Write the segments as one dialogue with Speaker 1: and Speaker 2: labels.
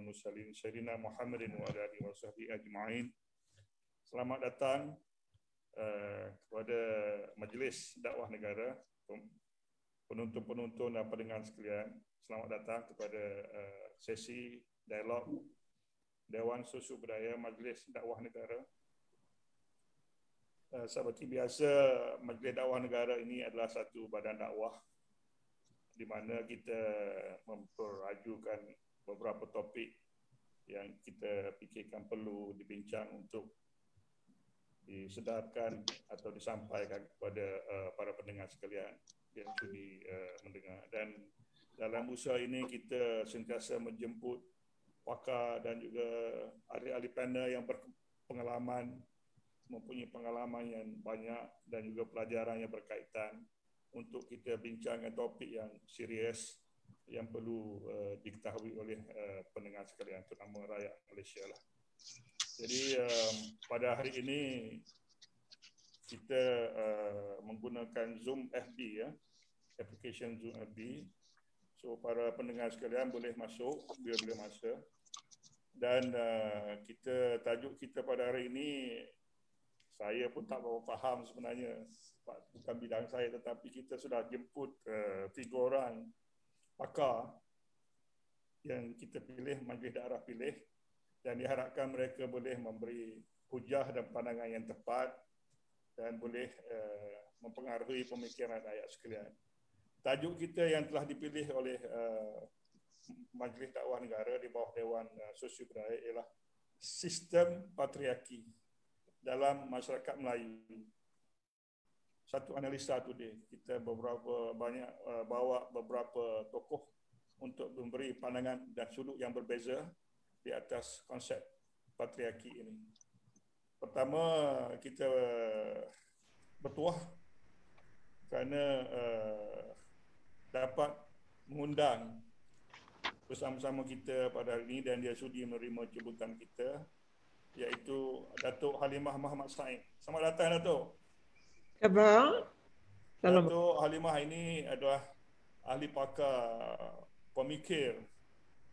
Speaker 1: والمرسلين سيدنا Muhammadin وعلى اله وصحبه اجمعين Selamat datang eh, kepada Majlis Dakwah Negara penonton-penonton dan pendengar sekalian. Selamat datang kepada eh, sesi dialog Dewan Susu Budaya Majlis Dakwah Negara. Eh, seperti biasa, Majlis Dakwah Negara ini adalah satu badan dakwah di mana kita memperajukan beberapa topik yang kita fikirkan perlu dibincang untuk disedarkan atau disampaikan kepada uh, para pendengar sekalian yang sudi uh, mendengar dan dalam usaha ini kita sentiasa menjemput pakar dan juga ahli-ahli panel yang berpengalaman mempunyai pengalaman yang banyak dan juga pelajaran yang berkaitan untuk kita bincangkan topik yang serius yang perlu uh, diketahui oleh uh, pendengar sekalian terutama rakyat Malaysia lah. Jadi um, pada hari ini kita uh, menggunakan Zoom FB ya, application Zoom FB. So para pendengar sekalian boleh masuk bila-bila masa. Dan uh, kita tajuk kita pada hari ini saya pun tak berapa faham sebenarnya bukan bidang saya tetapi kita sudah jemput uh, tiga pakar yang kita pilih, majlis daerah pilih dan diharapkan mereka boleh memberi hujah dan pandangan yang tepat dan boleh uh, mempengaruhi pemikiran rakyat sekalian. Tajuk kita yang telah dipilih oleh uh, Majlis Dakwah Negara di bawah Dewan uh, eh, Sosio Budaya ialah Sistem Patriarki dalam Masyarakat Melayu satu analisa tadi kita beberapa banyak uh, bawa beberapa tokoh untuk memberi pandangan dan sudut yang berbeza di atas konsep patriarki ini. Pertama kita bertuah kerana uh, dapat mengundang bersama-sama kita pada hari ini dan dia sudi menerima jemputan kita iaitu Datuk Halimah Muhammad Said. Selamat datang Datuk. Khabar? Salam. Datuk Halimah ini adalah ahli pakar pemikir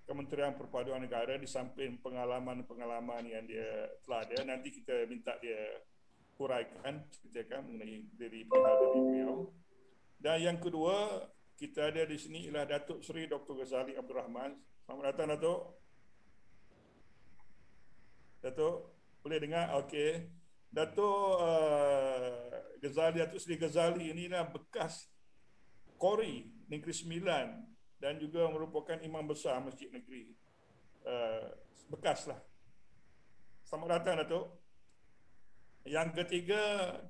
Speaker 1: Kementerian Perpaduan Negara di samping pengalaman-pengalaman yang dia telah ada. Nanti kita minta dia huraikan, ceritakan mengenai dari pihak dari beliau. Dan yang kedua, kita ada di sini ialah Datuk Seri Dr. Ghazali Abdul Rahman. Selamat datang, Datuk. Datuk, boleh dengar? Okey. Dato uh, eh, Ghazali Datuk Seri Ghazali inilah bekas Kori Negeri Sembilan dan juga merupakan imam besar Masjid Negeri uh, eh, lah. sama datang Datuk. Yang ketiga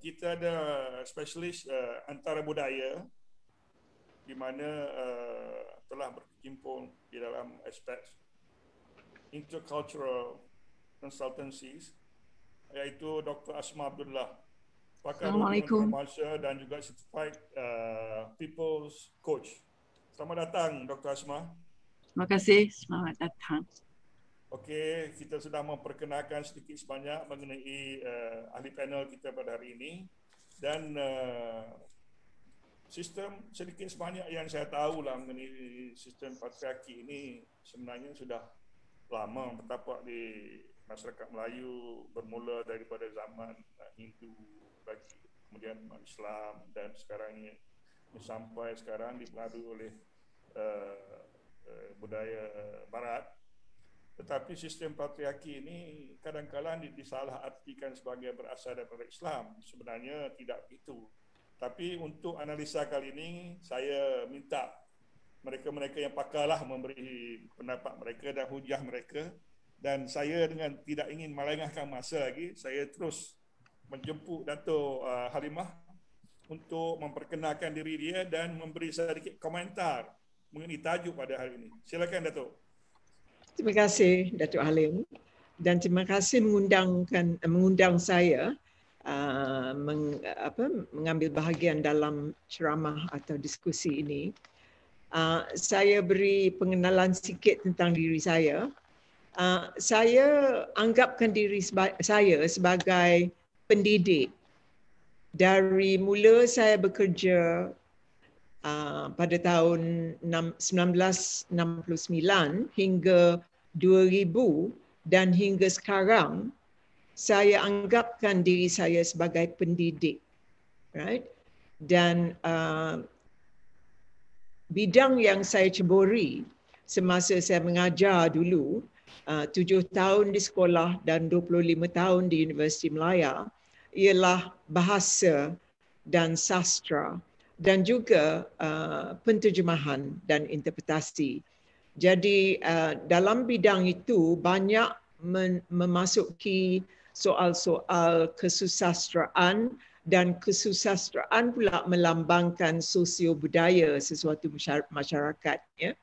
Speaker 1: kita ada specialist uh, antara budaya di mana uh, telah berkecimpung di dalam aspek intercultural consultancies iaitu Dr. Asma Abdullah, pakar bahasa dan juga certified uh, people's coach. Selamat datang Dr. Asma.
Speaker 2: Terima kasih, selamat datang.
Speaker 1: Okey, kita sudah memperkenalkan sedikit sebanyak mengenai uh, ahli panel kita pada hari ini dan uh, sistem sedikit sebanyak yang saya tahu lah mengenai sistem patriarki ini sebenarnya sudah lama bertapak di masyarakat Melayu bermula daripada zaman eh, Hindu bagi kemudian Islam dan sekarang ini sampai sekarang dipengaruhi oleh uh, uh, budaya barat tetapi sistem patriarki ini kadang-kadang disalahartikan sebagai berasal daripada Islam sebenarnya tidak begitu tapi untuk analisa kali ini saya minta mereka-mereka yang pakarlah memberi pendapat mereka dan hujah mereka dan saya dengan tidak ingin melengahkan masa lagi saya terus menjemput Dato' uh, Halimah untuk memperkenalkan diri dia dan memberi sedikit komentar mengenai tajuk pada hari ini. Silakan Dato'.
Speaker 3: Terima
Speaker 4: kasih Dato' Halim dan terima kasih mengundangkan eh, mengundang saya uh, meng, apa, mengambil bahagian dalam ceramah atau diskusi ini. Uh, saya beri pengenalan sikit tentang diri saya uh, saya anggapkan diri seba- saya sebagai pendidik. Dari mula saya bekerja uh, pada tahun 1969 hingga 2000 dan hingga sekarang, saya anggapkan diri saya sebagai pendidik. Right? Dan uh, bidang yang saya ceburi semasa saya mengajar dulu Ah, tujuh tahun di sekolah dan 25 tahun di Universiti Melaya ialah bahasa dan sastra dan juga uh, penterjemahan dan interpretasi. Jadi uh, dalam bidang itu banyak memasuki soal-soal kesusastraan dan kesusastraan pula melambangkan sosiobudaya sesuatu masyarakat. Ya.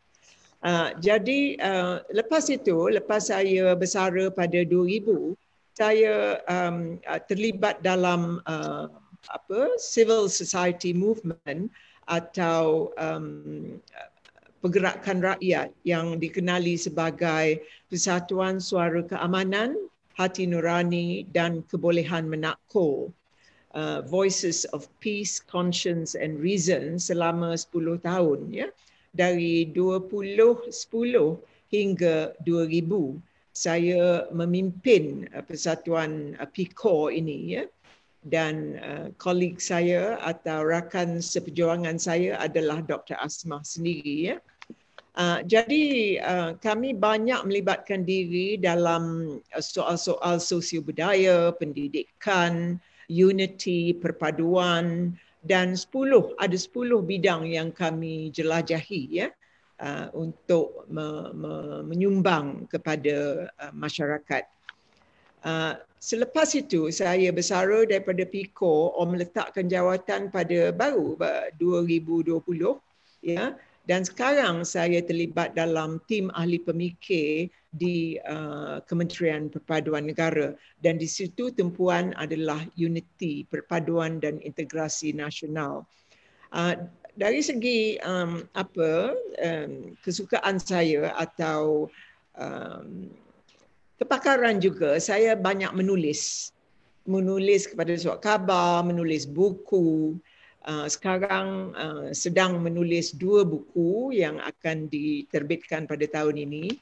Speaker 4: Uh, jadi uh, lepas itu, lepas saya bersara pada 2000, saya um, ah, terlibat dalam uh, apa civil society movement atau um, pergerakan rakyat yang dikenali sebagai Persatuan Suara Keamanan, Hati Nurani dan Kebolehan Menakul. Uh, voices of peace, conscience and reason selama 10 tahun. Ya. Yeah? dari 2010 hingga 2000 saya memimpin uh, persatuan uh, PICO ini ya dan uh, kolleg saya atau rakan seperjuangan saya adalah Dr Asmah sendiri ya Uh, jadi uh, kami banyak melibatkan diri dalam uh, soal-soal sosio budaya, pendidikan, unity, perpaduan, dan 10 ada 10 bidang yang kami jelajahi ya uh, untuk me, me, menyumbang kepada uh, masyarakat. Uh, selepas itu saya bersara daripada PIKO om letakkan jawatan pada baru 2020 ya dan sekarang saya terlibat dalam tim ahli pemikir di uh, Kementerian Perpaduan Negara dan di situ tempuan adalah Unity Perpaduan dan Integrasi Nasional. Uh, dari segi um, apa um, kesukaan saya atau um, kepakaran juga saya banyak menulis menulis kepada surat khabar, menulis buku. Uh, sekarang uh, sedang menulis dua buku yang akan diterbitkan pada tahun ini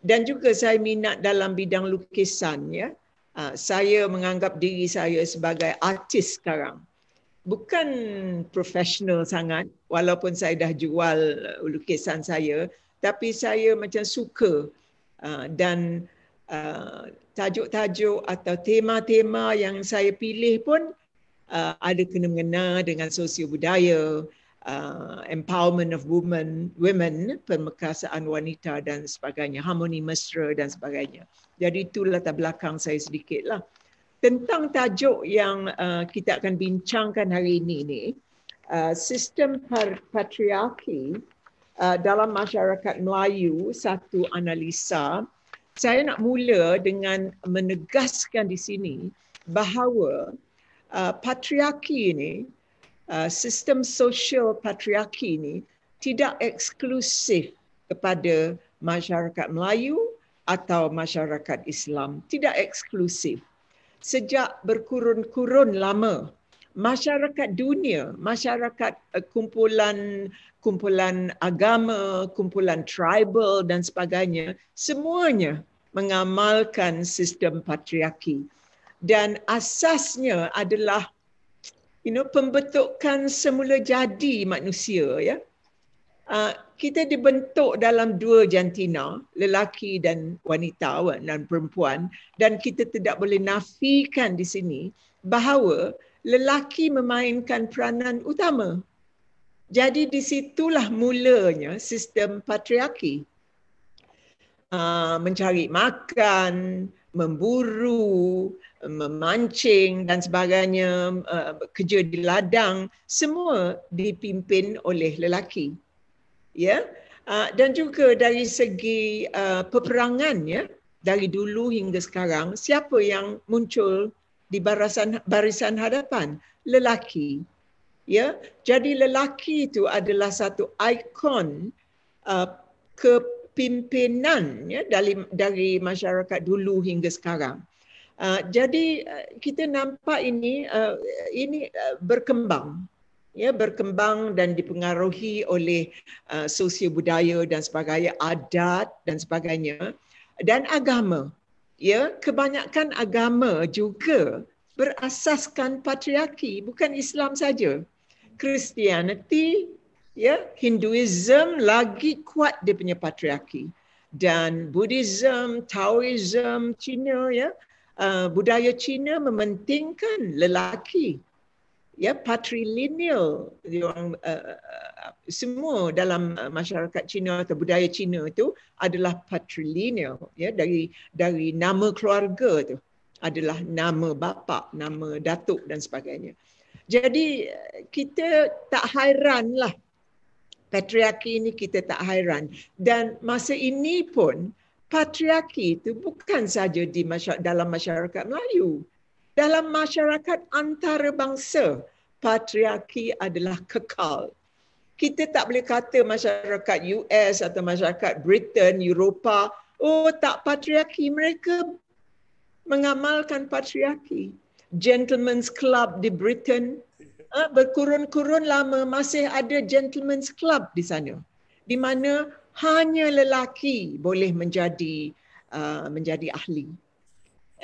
Speaker 4: dan juga saya minat dalam bidang lukisan ya ah, saya menganggap diri saya sebagai artis sekarang bukan profesional sangat walaupun saya dah jual uh, lukisan saya tapi saya macam suka ah, dan ah, tajuk-tajuk atau tema-tema yang saya pilih pun ada kena mengena dengan sosio budaya uh, empowerment of women, women, pemerkasaan wanita dan sebagainya, harmoni mesra dan sebagainya. Jadi itu latar belakang saya sedikit lah. Tentang tajuk yang uh, kita akan bincangkan hari ini ni, uh, sistem patriarki uh, dalam masyarakat Melayu, satu analisa, saya nak mula dengan menegaskan di sini bahawa uh, patriarki ini Ah, sistem sosial patriarki ini tidak eksklusif kepada masyarakat Melayu atau masyarakat Islam. Tidak eksklusif. Sejak berkurun-kurun lama, masyarakat dunia, masyarakat eh, kumpulan kumpulan agama, kumpulan tribal dan sebagainya, semuanya mengamalkan sistem patriarki. Dan asasnya adalah you know pembentukan semula jadi manusia ya uh, kita dibentuk dalam dua jantina lelaki dan wanita dan perempuan dan kita tidak boleh nafikan di sini bahawa lelaki memainkan peranan utama jadi di situlah mulanya sistem patriarki uh, mencari makan memburu memancing dan sebagainya, kerja di ladang, semua dipimpin oleh lelaki. Ya. Dan juga dari segi peperangan ya, dari dulu hingga sekarang, siapa yang muncul di barisan barisan hadapan? Lelaki. Ya. Jadi lelaki itu adalah satu ikon kepimpinan ya dari dari masyarakat dulu hingga sekarang. Uh, jadi uh, kita nampak ini uh, ini uh, berkembang ya berkembang dan dipengaruhi oleh uh, sosio budaya dan sebagainya adat dan sebagainya dan agama ya kebanyakan agama juga berasaskan patriarki bukan Islam saja Christianity ya Hinduism lagi kuat dia punya patriarki dan Buddhism Taoism Cina ya Eh, budaya Cina mementingkan lelaki ya patrilineal Yang uh, eh, semua dalam eh, masyarakat Cina atau budaya Cina itu adalah patrilineal ya dari dari nama keluarga tu adalah nama bapa nama datuk dan sebagainya jadi kita tak hairanlah patriarki ini kita tak hairan dan masa ini pun patriarki itu bukan saja di masyarakat, dalam masyarakat Melayu. Dalam masyarakat antarabangsa, patriarki adalah kekal. Kita tak boleh kata masyarakat US atau masyarakat Britain, Eropah, oh tak patriarki. Mereka mengamalkan patriarki. Gentleman's Club di Britain, eh, berkurun-kurun lama masih ada Gentleman's Club di sana. Di mana hanya lelaki boleh menjadi uh, menjadi ahli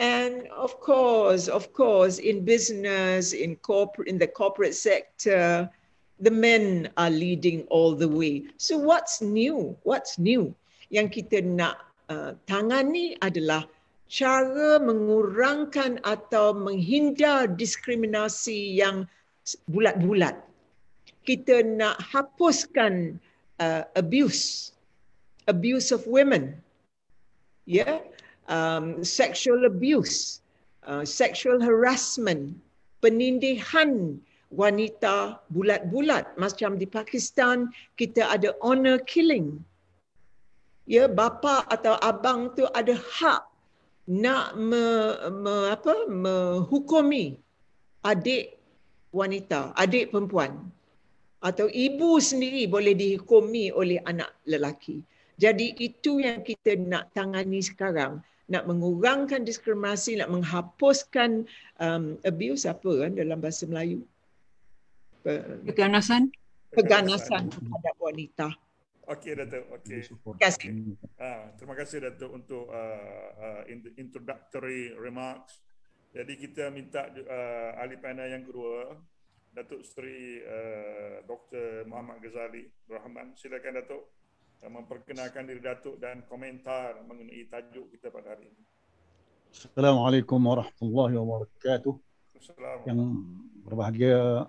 Speaker 4: and of course of course in business in corporate in the corporate sector the men are leading all the way so what's new what's new yang kita nak uh, tangani adalah cara mengurangkan atau menghindar diskriminasi yang bulat-bulat kita nak hapuskan uh, abuse abuse of women, yeah, um, sexual abuse, uh, sexual harassment, penindihan wanita bulat-bulat macam di Pakistan kita ada honor killing. Ya, bapa atau abang tu ada hak nak me, me, apa menghukumi adik wanita, adik perempuan atau ibu sendiri boleh dihukumi oleh anak lelaki. Jadi itu yang kita nak tangani sekarang, nak mengurangkan diskriminasi, nak menghapuskan um, abuse apa kan dalam bahasa Melayu? Keganasan. Keganasan
Speaker 1: kepada wanita. Okey Datuk, okey. Terima kasih. Ah, terima kasih Datuk untuk uh, uh, introductory remarks. Jadi kita minta uh, ahli panel yang kedua, Datuk Seri uh, Dr. Muhammad Ghazali Rahman. Silakan Datuk memperkenalkan diri Datuk dan komentar mengenai tajuk kita pada hari ini.
Speaker 5: Assalamualaikum warahmatullahi
Speaker 1: wabarakatuh. Assalamualaikum.
Speaker 5: Yang berbahagia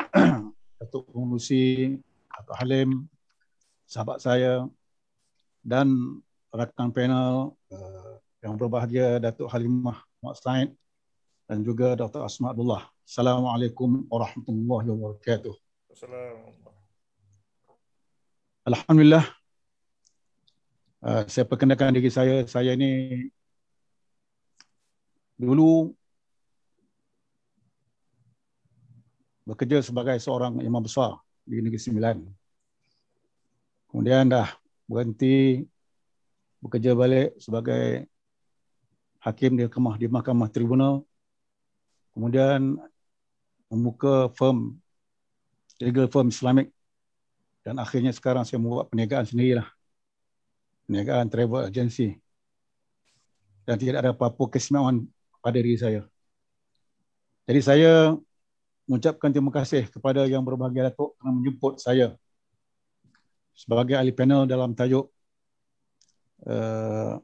Speaker 5: Datuk Pengurusi, Datuk Halim, sahabat saya dan rakan panel eh, yang berbahagia Datuk Halimah Mak Said dan juga Dr. Asma Abdullah. Assalamualaikum warahmatullahi wabarakatuh.
Speaker 1: Assalamualaikum.
Speaker 5: Alhamdulillah Ah, saya perkenalkan diri saya, saya ni dulu bekerja sebagai seorang imam besar di Negeri Sembilan. Kemudian dah berhenti bekerja balik sebagai hakim di mahkamah, di mahkamah tribunal. Kemudian membuka firm legal firm Islamic dan akhirnya sekarang saya membuat perniagaan sendirilah ya travel agency. Dan tidak ada apa-apa kesemuan pada diri saya. Jadi saya mengucapkan terima kasih kepada yang berbahagia Datuk kerana menjemput saya sebagai ahli panel dalam tajuk uh,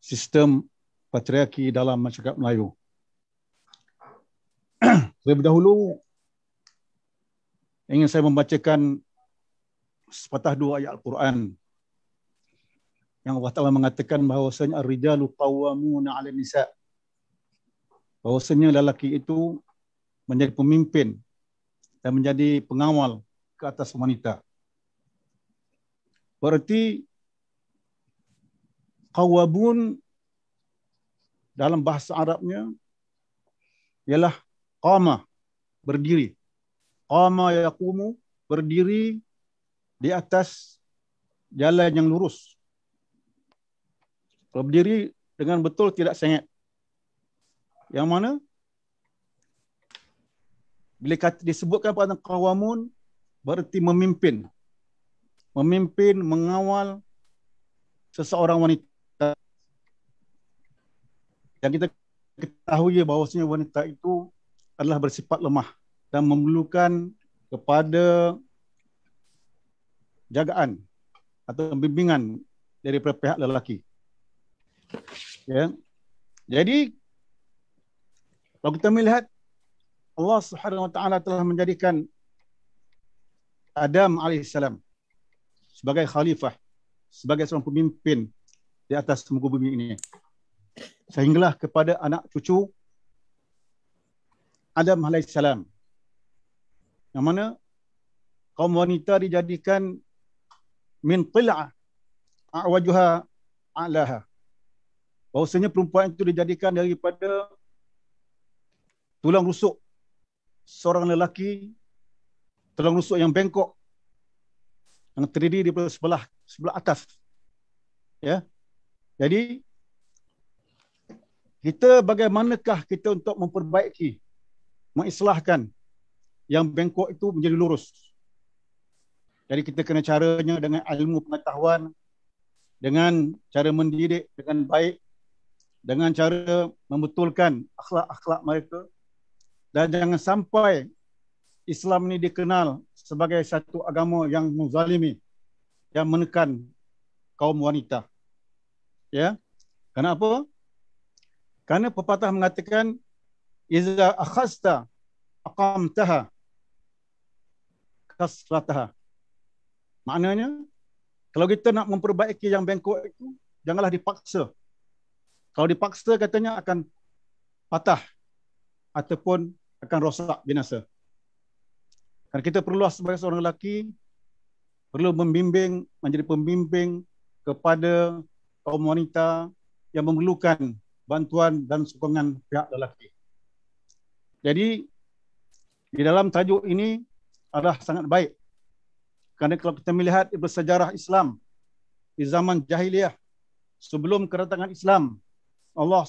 Speaker 5: sistem patriarki dalam masyarakat Melayu. Lebih dahulu, ingin saya membacakan sepatah dua ayat Al-Quran yang Allah Taala mengatakan bahawasanya ar-rijalu qawwamuna 'ala nisa bahawasanya lelaki itu menjadi pemimpin dan menjadi pengawal ke atas wanita berarti qawwabun dalam bahasa Arabnya ialah qama berdiri qama yaqumu berdiri di atas jalan yang lurus kalau berdiri dengan betul tidak sengit. Yang mana? Bila kata, disebutkan pada kawamun, berarti memimpin. Memimpin, mengawal seseorang wanita. Yang kita ketahui bahawasanya wanita itu adalah bersifat lemah dan memerlukan kepada jagaan atau bimbingan daripada pihak lelaki. Ya. Jadi kalau kita melihat Allah Subhanahu Wa Taala telah menjadikan Adam alaihissalam sebagai khalifah, sebagai seorang pemimpin di atas muka bumi ini. Sehinggalah kepada anak cucu Adam alaihissalam. Yang mana kaum wanita dijadikan min tila'ah a'wajuha a'laha. Bahasanya perempuan itu dijadikan daripada tulang rusuk seorang lelaki, tulang rusuk yang bengkok, yang terdiri daripada sebelah sebelah atas. Ya, Jadi, kita bagaimanakah kita untuk memperbaiki, mengislahkan yang bengkok itu menjadi lurus. Jadi kita kena caranya dengan ilmu pengetahuan, dengan cara mendidik dengan baik, dengan cara membetulkan akhlak-akhlak mereka dan jangan sampai Islam ini dikenal sebagai satu agama yang menzalimi yang menekan kaum wanita. Ya. Kenapa? Karena pepatah mengatakan iza akhasta aqamtaha kasrataha. Maknanya kalau kita nak memperbaiki yang bengkok itu janganlah dipaksa kalau dipaksa katanya akan patah ataupun akan rosak binasa. Dan kita perlu sebagai seorang lelaki perlu membimbing menjadi pembimbing kepada kaum wanita yang memerlukan bantuan dan sokongan pihak lelaki. Jadi di dalam tajuk ini adalah sangat baik. Kerana kalau kita melihat sejarah Islam di zaman jahiliah sebelum kedatangan Islam Allah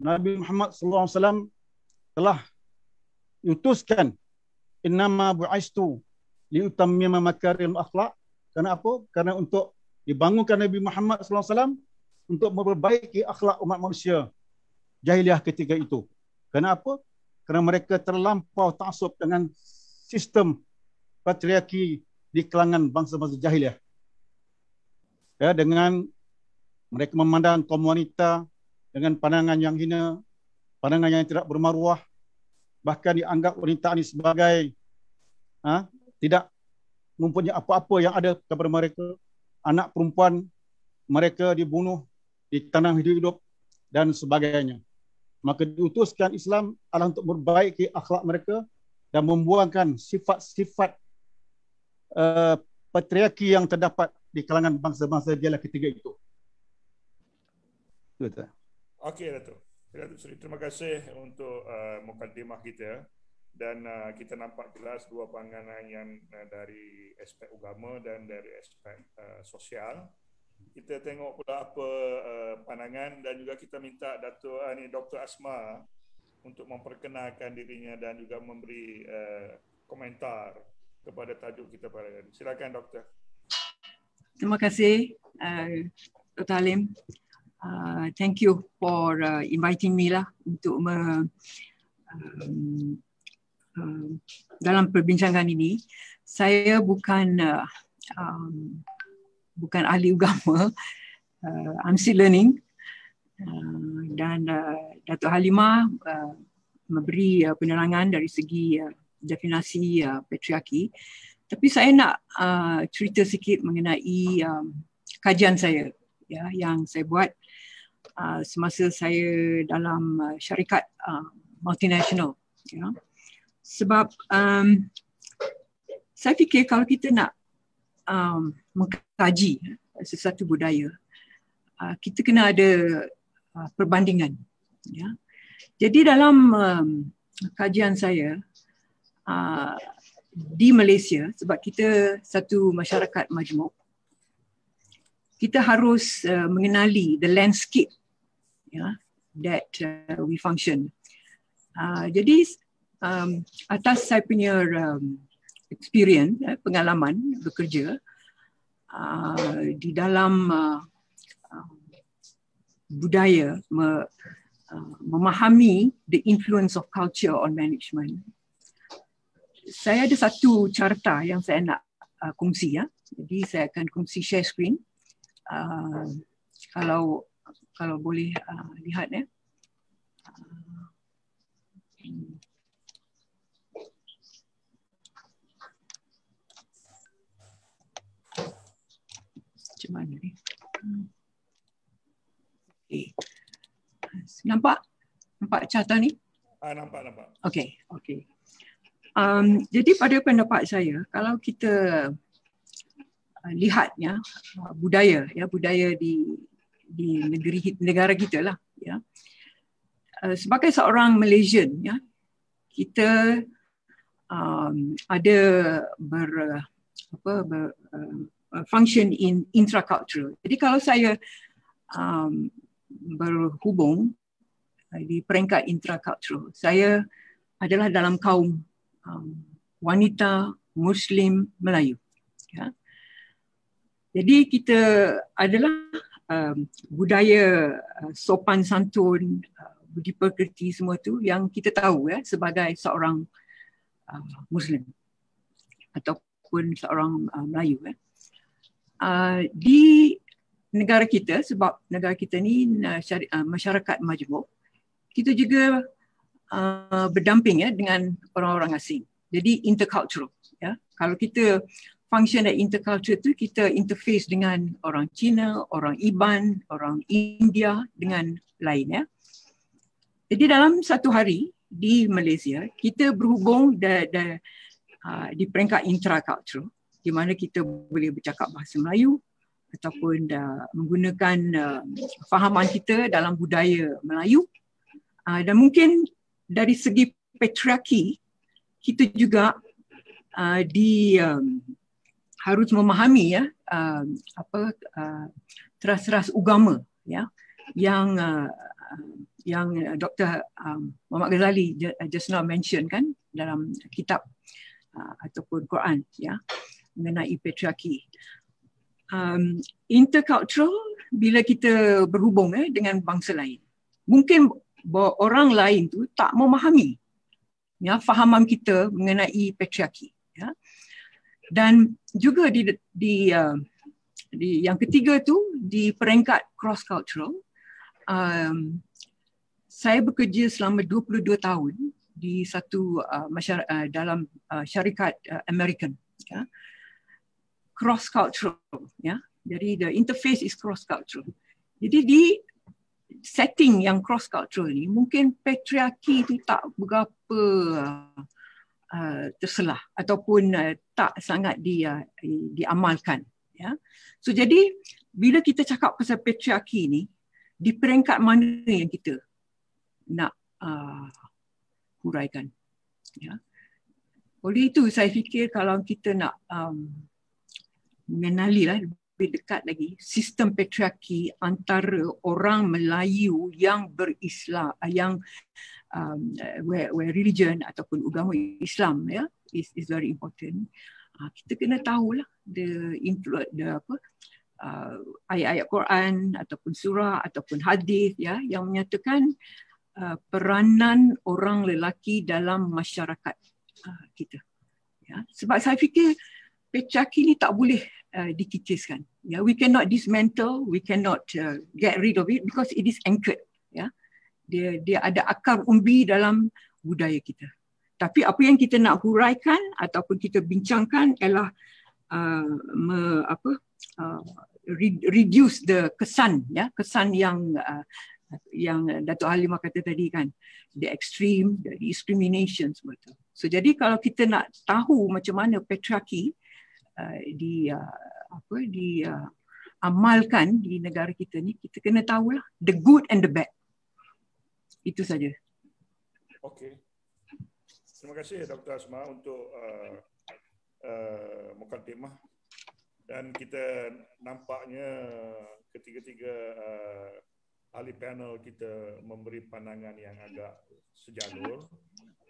Speaker 5: Nabi Muhammad sallallahu alaihi wasallam telah utuskan innama bu'istu li utammima makarim akhlak kerana apa kerana untuk dibangunkan Nabi Muhammad sallallahu alaihi wasallam untuk memperbaiki akhlak umat manusia jahiliah ketika itu kerana apa kerana mereka terlampau taksub dengan sistem patriarki di kalangan bangsa-bangsa jahiliah ya dengan mereka memandang kaum wanita dengan pandangan yang hina, pandangan yang tidak bermaruah, bahkan dianggap wanita ini sebagai ha, tidak mempunyai apa-apa yang ada kepada mereka. Anak perempuan mereka dibunuh, ditanam hidup-hidup dan sebagainya. Maka diutuskan Islam adalah untuk memperbaiki akhlak mereka dan membuangkan sifat-sifat uh, patriarki yang terdapat di kalangan bangsa-bangsa jelah ketiga itu. Betul.
Speaker 1: Okey Datuk. Ya, Datuk Seri, terima kasih untuk uh, mukadimah kita ya. dan uh, kita nampak jelas dua pandangan yang uh, dari aspek agama dan dari aspek uh, sosial. Kita tengok pula apa uh, pandangan dan juga kita minta Datuk uh, ni Dr Asma untuk memperkenalkan dirinya dan juga memberi uh, komentar kepada tajuk kita pada hari ini. Silakan Doktor.
Speaker 2: Terima kasih uh, Dr Halim uh, thank you for uh, inviting me lah untuk me, um, um, dalam perbincangan ini. Saya bukan uh, um, bukan ahli agama. Uh, I'm still learning. Uh, dan uh, Datuk Halimah uh, memberi uh, penerangan dari segi uh, definasi uh, patriarki. Tapi saya nak uh, cerita sikit mengenai um, kajian saya ya yang saya buat Uh, semasa saya dalam uh, syarikat uh, multinational. Ya. Sebab um, saya fikir kalau kita nak um, mengkaji sesuatu budaya, uh, kita kena ada uh, perbandingan. Ya. Jadi dalam um, kajian saya uh, di Malaysia, sebab kita satu masyarakat majmuk, kita harus uh, mengenali the landscape ya that uh, we function uh, jadi um atas saya punya um, experience eh, pengalaman bekerja uh, di dalam uh, um, budaya me, uh, memahami the influence of culture on management saya ada satu carta yang saya nak uh, kongsi ya jadi saya akan kongsi share screen uh, kalau kalau boleh uh, lihat ya. Eh. Macam ni? Eh? Okay. Nampak? Nampak carta ni?
Speaker 1: Ah, nampak, nampak. Okay, okay.
Speaker 2: Um, jadi pada pendapat saya, kalau kita Uh, lihat ya uh, budaya ya budaya di di negeri negara kita lah ya uh, sebagai seorang Malaysian ya kita um, ada ber apa ber, uh, function in intracultural jadi kalau saya um, berhubung di peringkat intracultural saya adalah dalam kaum um, wanita Muslim Melayu ya jadi kita adalah um, budaya uh, sopan santun, uh, budi pekerti semua tu yang kita tahu ya sebagai seorang uh, Muslim ataupun seorang uh, Melayu ya. Uh, di negara kita sebab negara kita ni uh, uh, masyarakat majmuk, kita juga uh, berdamping ya dengan orang-orang asing. Jadi intercultural ya. Kalau kita function dan interculture tu kita interface dengan orang Cina, orang Iban, orang India dengan lainnya. Jadi dalam satu hari di Malaysia, kita berhubung da, da, ah, di peringkat intracultural di mana kita boleh bercakap bahasa Melayu ataupun da, ah, menggunakan uh, fahaman kita dalam budaya Melayu uh, dan mungkin dari segi patriarki kita juga uh, di um, harus memahami ya uh, apa uh, teras-teras uh, agama ya yang uh, yang Dr. Um, Muhammad Ghazali uh, just now mention kan dalam kitab uh, ataupun Quran ya mengenai patriarki um, intercultural bila kita berhubung eh, dengan bangsa lain mungkin orang lain tu tak memahami ya fahaman kita mengenai patriarki dan juga di di, uh, di yang ketiga tu di peringkat cross cultural um, saya bekerja selama 22 tahun di satu uh, uh, dalam uh, syarikat uh, American ya cross cultural ya jadi the interface is cross cultural jadi di setting yang cross cultural ni mungkin patriarki tu tak berapa uh, uh, terselah ataupun uh, tak sangat di, uh, di diamalkan ya so jadi bila kita cakap pasal patriarki ni di peringkat mana yang kita nak uh, huraikan ya oleh itu saya fikir kalau kita nak um, mengenali lah lebih dekat lagi sistem patriarki antara orang Melayu yang berislam yang um, eh, where, where religion ataupun agama Islam ya yeah, is is very important. Uh, kita kena tahulah the include the apa uh, ayat-ayat Quran ataupun surah ataupun hadis ya yeah, yang menyatakan uh, peranan orang lelaki dalam masyarakat uh, kita. Ya, yeah. sebab saya fikir pecaki ni tak boleh uh, dikikiskan. Ya, yeah, we cannot dismantle, we cannot uh, get rid of it because it is anchored. Ya. Yeah dia dia ada akar umbi dalam budaya kita. Tapi apa yang kita nak huraikan ataupun kita bincangkan ialah uh, me, apa uh, reduce the kesan ya kesan yang uh, yang Datuk Halimah kata tadi kan the extreme the discrimination semua tu. So jadi kalau kita nak tahu macam mana patriarki uh, di uh, apa di uh, amalkan di negara kita ni kita kena tahulah the good and the bad itu saja.
Speaker 1: Okey. Terima kasih Dr. Asma untuk uh, uh, mukadimah. Dan kita nampaknya ketiga-tiga uh, ahli panel kita memberi pandangan yang agak sejalur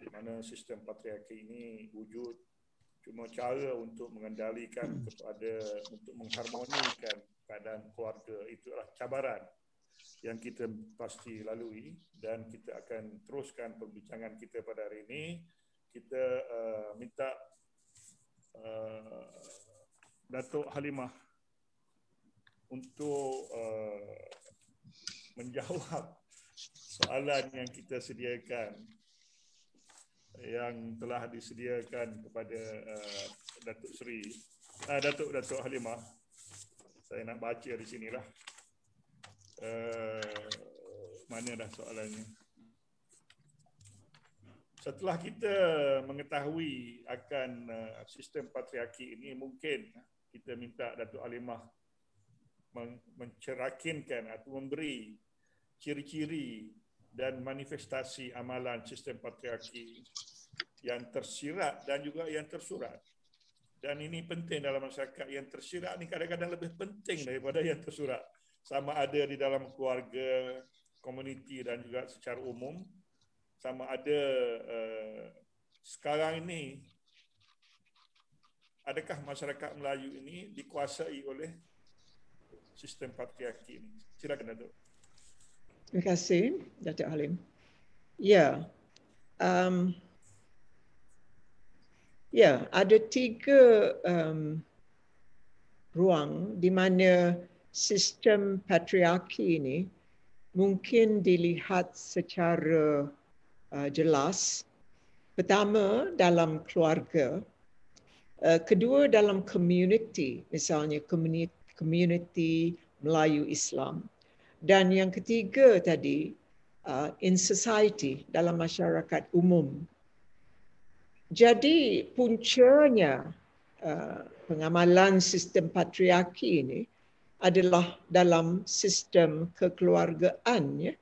Speaker 1: di mana sistem patriarki ini wujud cuma cara untuk mengendalikan untuk ada, untuk mengharmonikan keadaan keluarga itulah cabaran yang kita pasti lalui dan kita akan teruskan perbincangan kita pada hari ini. Kita uh, minta uh, Datuk Halimah untuk uh, menjawab soalan yang kita sediakan yang telah disediakan kepada uh, Datuk Seri uh, Datuk Datuk Halimah saya nak baca di sinilah Eh, mana dah soalannya. Setelah kita mengetahui akan eh, sistem patriarki ini, mungkin kita minta Datuk Alimah mencerakinkan atau memberi ciri-ciri dan manifestasi amalan sistem patriarki yang tersirat dan juga yang tersurat. Dan ini penting dalam masyarakat. Yang tersirat ini kadang-kadang lebih penting daripada yang tersurat sama ada di dalam keluarga, komuniti dan juga secara umum. Sama ada uh, sekarang ini, adakah masyarakat Melayu ini dikuasai oleh sistem patriarki ini? Silakan, Datuk.
Speaker 4: Terima kasih, Datuk Halim. Ya, um, ya ada tiga um, ruang di mana sistem patriarki ini mungkin dilihat secara uh, jelas pertama dalam keluarga uh, kedua dalam community misalnya community, community Melayu Islam dan yang ketiga tadi uh, in society dalam masyarakat umum jadi puncanya uh, pengamalan sistem patriarki ini uh, adalah dalam sistem kekeluargaan ya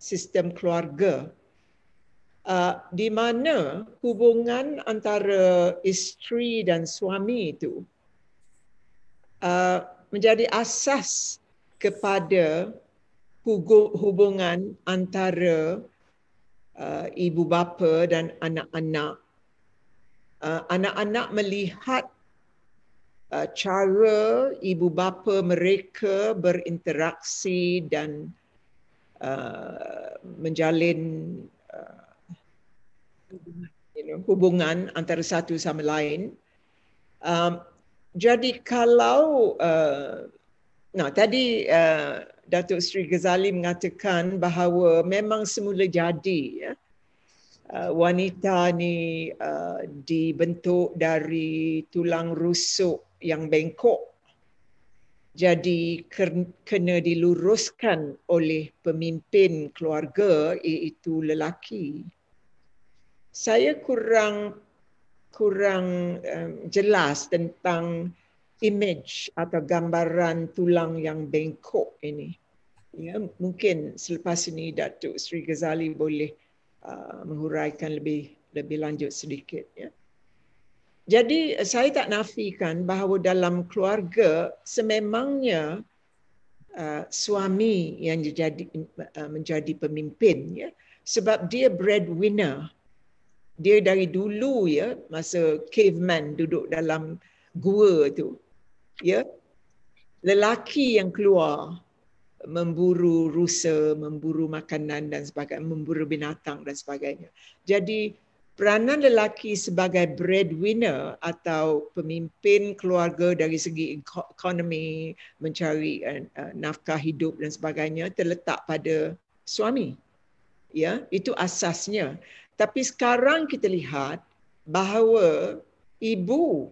Speaker 4: sistem keluarga uh, di mana hubungan antara isteri dan suami itu uh, menjadi asas kepada hubungan antara uh, ibu bapa dan anak-anak uh, anak-anak melihat Uh, cara ibu bapa mereka berinteraksi dan uh, menjalin uh, you know, hubungan antara satu sama lain. Um, jadi kalau, uh, nah tadi uh, Datuk Sri Ghazali mengatakan bahawa memang semula jadi ya, uh, wanita ni uh, dibentuk dari tulang rusuk yang bengkok jadi kena diluruskan oleh pemimpin keluarga iaitu lelaki saya kurang kurang um, jelas tentang image atau gambaran tulang yang bengkok ini ya mungkin selepas ini Datuk Sri Ghazali boleh uh, menghuraikan lebih lebih lanjut sedikit ya jadi eh, saya tak nafikan bahawa dalam keluarga sememangnya uh, suami yang jadi uh, eh, menjadi pemimpin ya sebab dia breadwinner. Dia dari dulu ya masa caveman duduk dalam gua tu. Ya. Lelaki yang keluar memburu rusa, memburu makanan dan sebagainya, memburu binatang dan sebagainya. Jadi peranan lelaki sebagai breadwinner atau pemimpin keluarga dari segi ekonomi mencari eh, eh, nafkah hidup dan sebagainya terletak pada suami ya itu asasnya tapi sekarang kita lihat bahawa ibu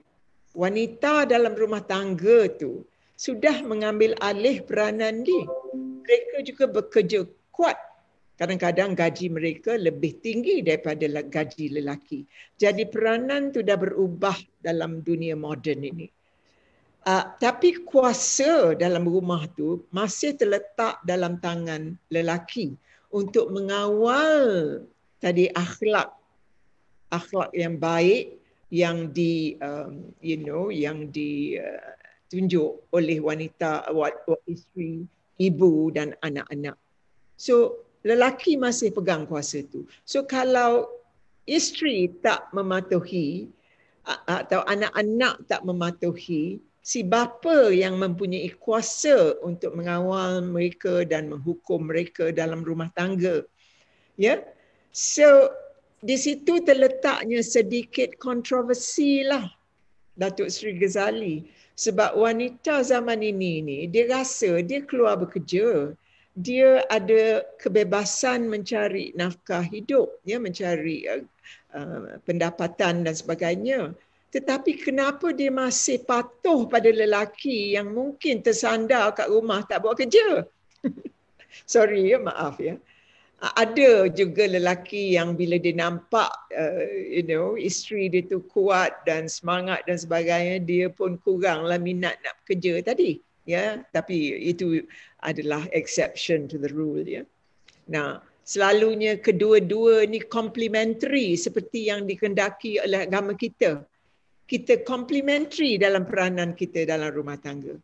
Speaker 4: wanita dalam rumah tangga tu sudah mengambil alih peranan dia mereka juga bekerja kuat kadang-kadang gaji mereka lebih tinggi daripada gaji lelaki. Jadi peranan itu dah berubah dalam dunia moden ini. Uh, tapi kuasa dalam rumah tu masih terletak dalam tangan lelaki untuk mengawal tadi akhlak akhlak yang baik yang di um, you know yang ditunjuk uh, oleh wanita, isteri, ibu dan anak-anak. So lelaki masih pegang kuasa itu. So kalau isteri tak mematuhi atau anak-anak tak mematuhi si bapa yang mempunyai kuasa untuk mengawal mereka dan menghukum mereka dalam rumah tangga. Ya. Yeah? So di situ terletaknya sedikit kontroversi lah Datuk Sri Ghazali. Sebab wanita zaman ini ni dia rasa dia keluar bekerja dia ada kebebasan mencari nafkah hidup ya mencari uh, uh, pendapatan dan sebagainya tetapi kenapa dia masih patuh pada lelaki yang mungkin tersandar kat rumah tak buat kerja sorry ya maaf ya ada juga lelaki yang bila dia nampak uh, you know isteri dia tu kuat dan semangat dan sebagainya dia pun kuranglah minat nak kerja tadi ya tapi itu adalah exception to the rule ya nah selalunya kedua-dua ni complementary seperti yang dikendaki oleh agama kita kita complementary dalam peranan kita dalam rumah tangga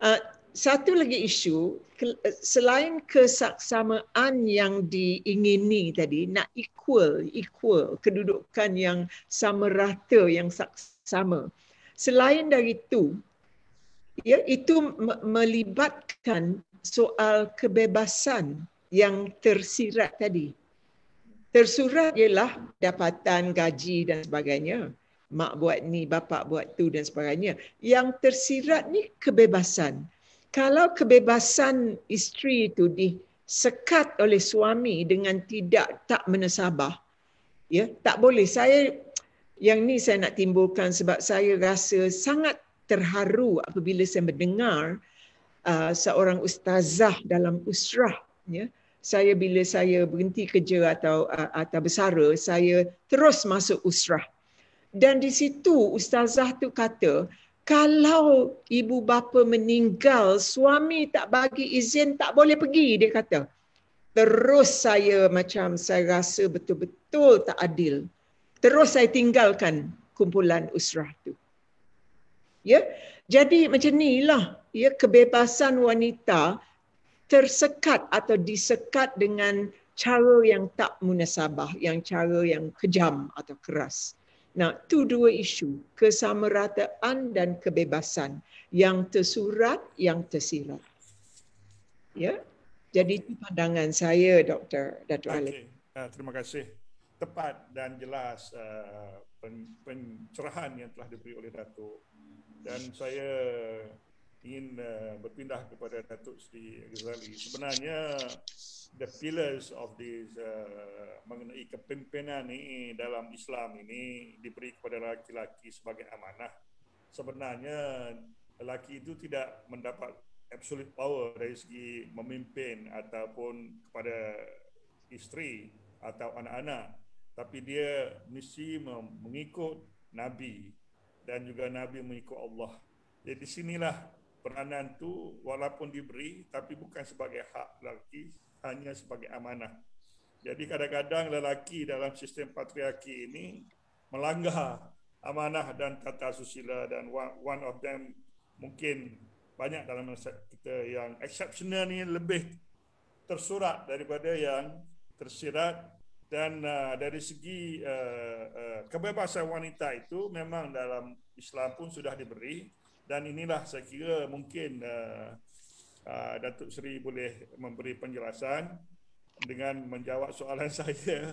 Speaker 4: uh, satu lagi isu selain kesaksamaan yang diingini tadi nak equal equal kedudukan yang sama rata yang saksama selain dari itu ya itu melibatkan soal kebebasan yang tersirat tadi tersurat ialah dapatan gaji dan sebagainya mak buat ni bapa buat tu dan sebagainya yang tersirat ni kebebasan kalau kebebasan isteri itu disekat oleh suami dengan tidak tak menesabah, ya tak boleh saya yang ni saya nak timbulkan sebab saya rasa sangat terharu apabila saya mendengar uh, seorang ustazah dalam usrah ya saya bila saya berhenti kerja atau uh, atau bersara saya terus masuk usrah dan di situ ustazah tu kata kalau ibu bapa meninggal suami tak bagi izin tak boleh pergi dia kata terus saya macam saya rasa betul-betul tak adil terus saya tinggalkan kumpulan usrah tu ya jadi macam ni lah ya kebebasan wanita tersekat atau disekat dengan cara yang tak munasabah yang cara yang kejam atau keras nah tu dua isu kesamarataan dan kebebasan yang tersurat yang tersirat ya jadi itu pandangan saya doktor
Speaker 1: Datuk okay. Ali uh, terima kasih tepat dan jelas uh, pen, pencerahan yang telah diberi oleh Datuk dan saya ingin uh, berpindah kepada Datuk Seri Ghazali. Sebenarnya the pillars of this uh, mengenai kepimpinan ini dalam Islam ini diberi kepada laki-laki sebagai amanah. Sebenarnya laki itu tidak mendapat absolute power dari segi memimpin ataupun kepada isteri atau anak-anak tapi dia mesti mengikut nabi dan juga Nabi mengikut Allah. Jadi sinilah peranan tu walaupun diberi tapi bukan sebagai hak lelaki hanya sebagai amanah. Jadi kadang-kadang lelaki dalam sistem patriarki ini melanggar amanah dan tata susila dan one of them mungkin banyak dalam masyarakat kita yang exceptional ni lebih tersurat daripada yang tersirat dan uh, dari segi uh, uh, kebebasan wanita itu memang dalam Islam pun sudah diberi dan inilah saya kira mungkin uh, uh, Datuk Seri boleh memberi penjelasan dengan menjawab soalan saya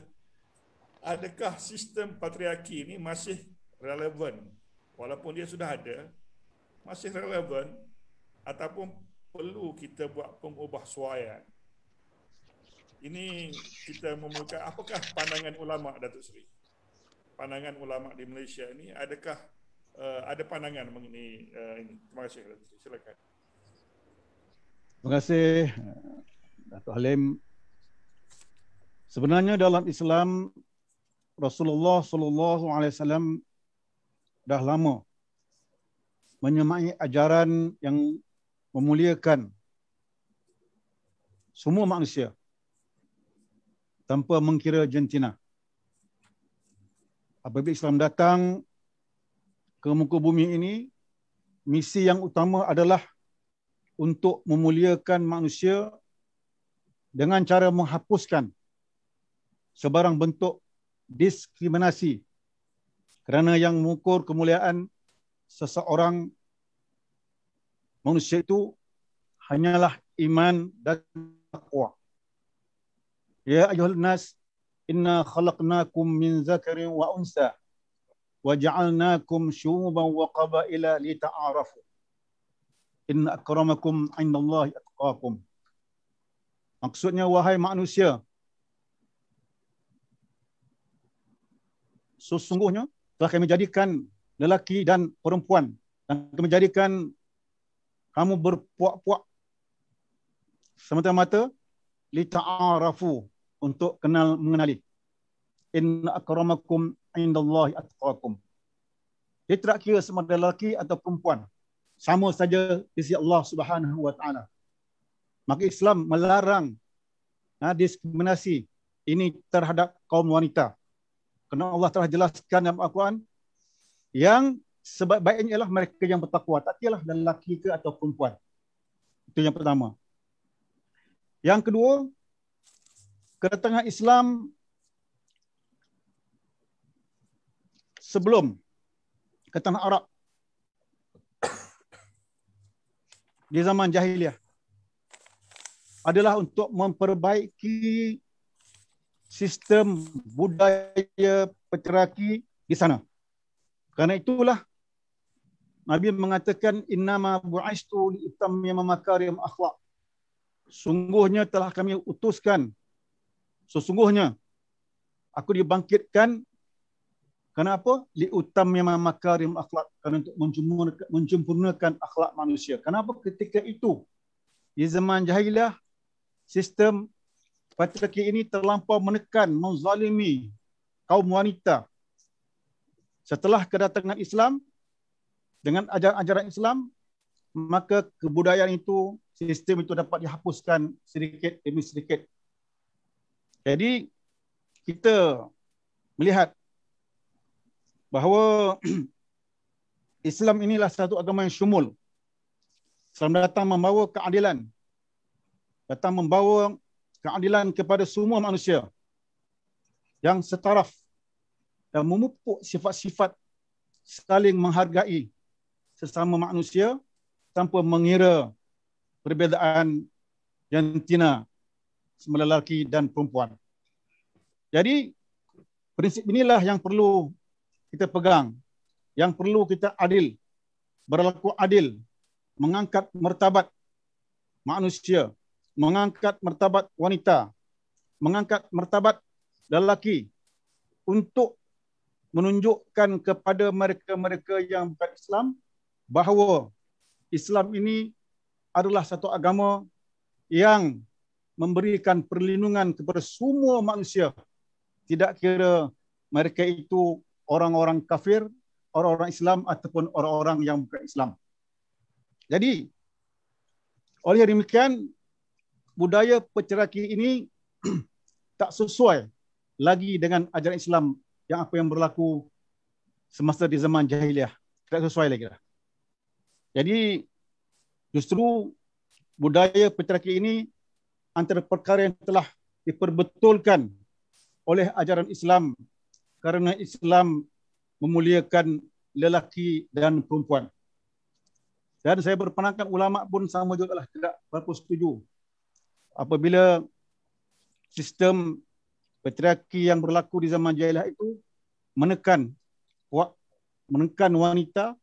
Speaker 1: adakah sistem patriarki ini masih relevan walaupun dia sudah ada masih relevan ataupun perlu kita buat pengubahsuaian ini kita memerlukan apakah pandangan ulama Datuk Seri? Pandangan ulama di Malaysia ini adakah uh, ada pandangan mengenai uh, ini? Terima kasih Datuk Seri. Silakan.
Speaker 5: Terima kasih Datuk Halim. Sebenarnya dalam Islam Rasulullah sallallahu alaihi wasallam dah lama menyemai ajaran yang memuliakan semua manusia tanpa mengkira jentina. Apabila Islam datang ke muka bumi ini, misi yang utama adalah untuk memuliakan manusia dengan cara menghapuskan sebarang bentuk diskriminasi kerana yang mengukur kemuliaan seseorang manusia itu hanyalah iman dan takwa. Ya ayuhal nas, inna khalaqnakum min zakarin wa unsa, wa ja'alnakum syuban wa qabaila li ta'arafu. Inna akramakum inna Allahi atqakum. Maksudnya, wahai manusia, sesungguhnya telah kami jadikan lelaki dan perempuan dan kami jadikan kamu berpuak-puak semata-mata lita'arafu untuk kenal mengenali. In akramakum indallahi atqakum. Dia tidak kira sama ada lelaki atau perempuan. Sama saja isi Allah Subhanahu wa taala. Maka Islam melarang ha, diskriminasi ini terhadap kaum wanita. Kerana Allah telah jelaskan dalam Al-Quran yang baiknya ialah mereka yang bertakwa. Tak kira lah lelaki ke atau perempuan. Itu yang pertama. Yang kedua, kedatangan Islam sebelum ke tanah Arab di zaman jahiliah adalah untuk memperbaiki sistem budaya patriarki di sana. Karena itulah Nabi mengatakan innama bu'istu li itammima makarim akhlaq. Sungguhnya telah kami utuskan sesungguhnya aku dibangkitkan kerana apa? Li utam memang makarim akhlak. Kerana untuk menjumpurnakan akhlak manusia. Kenapa ketika itu, di zaman jahilah, sistem patriarki ini terlampau menekan, menzalimi kaum wanita. Setelah kedatangan Islam, dengan ajaran-ajaran Islam, maka kebudayaan itu, sistem itu dapat dihapuskan sedikit demi sedikit. Jadi kita melihat bahawa Islam inilah satu agama yang syumul. Islam datang membawa keadilan. Datang membawa keadilan kepada semua manusia yang setaraf dan memupuk sifat-sifat saling menghargai sesama manusia tanpa mengira perbezaan jantina sama lelaki dan perempuan. Jadi prinsip inilah yang perlu kita pegang, yang perlu kita adil, berlaku adil, mengangkat mertabat manusia, mengangkat mertabat wanita, mengangkat mertabat lelaki untuk menunjukkan kepada mereka-mereka yang bukan Islam bahawa Islam ini adalah satu agama yang memberikan perlindungan kepada semua manusia. Tidak kira mereka itu orang-orang kafir, orang-orang Islam ataupun orang-orang yang bukan Islam. Jadi, oleh demikian, budaya perceraki ini tak sesuai lagi dengan ajaran Islam yang apa yang berlaku semasa di zaman jahiliah. Tak sesuai lagi. Lah. Jadi, justru budaya perceraki ini antara perkara yang telah diperbetulkan oleh ajaran Islam kerana Islam memuliakan lelaki dan perempuan. Dan saya berpandangkan ulama pun sama juga lah, tidak berapa setuju. Apabila sistem patriarki yang berlaku di zaman jahiliah itu menekan menekan wanita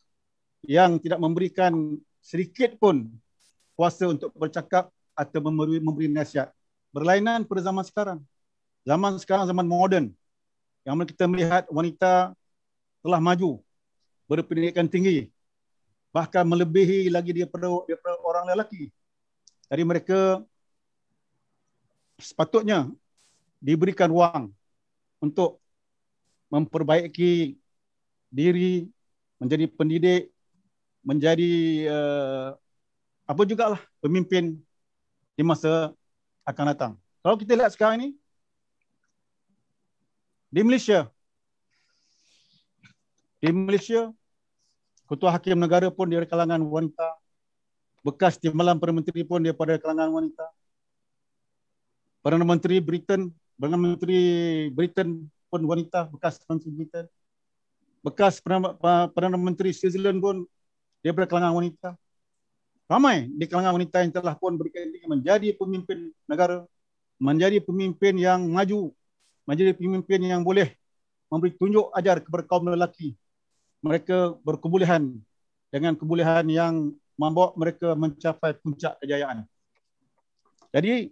Speaker 5: yang tidak memberikan sedikit pun kuasa untuk bercakap atau memberi, memberi nasihat. Berlainan pada zaman sekarang. Zaman sekarang zaman moden. Yang mana kita melihat wanita telah maju. Berpendidikan tinggi. Bahkan melebihi lagi dia daripada orang lelaki. Jadi mereka sepatutnya diberikan ruang untuk memperbaiki diri, menjadi pendidik, menjadi uh, apa jugalah pemimpin di masa akan datang. Kalau kita lihat sekarang ini, di Malaysia, di Malaysia, Ketua Hakim Negara pun dari kalangan wanita, bekas Timbalan Perdana Menteri pun dia pada kalangan wanita, Perdana Menteri Britain, Perdana Menteri Britain pun wanita, bekas Menteri Britain, bekas Perdana Menteri Switzerland pun dia pada kalangan wanita, ramai di kalangan wanita yang telah pun berikan diri menjadi pemimpin negara, menjadi pemimpin yang maju, menjadi pemimpin yang boleh memberi tunjuk ajar kepada kaum lelaki. Mereka berkebolehan dengan kebolehan yang membawa mereka mencapai puncak kejayaan. Jadi,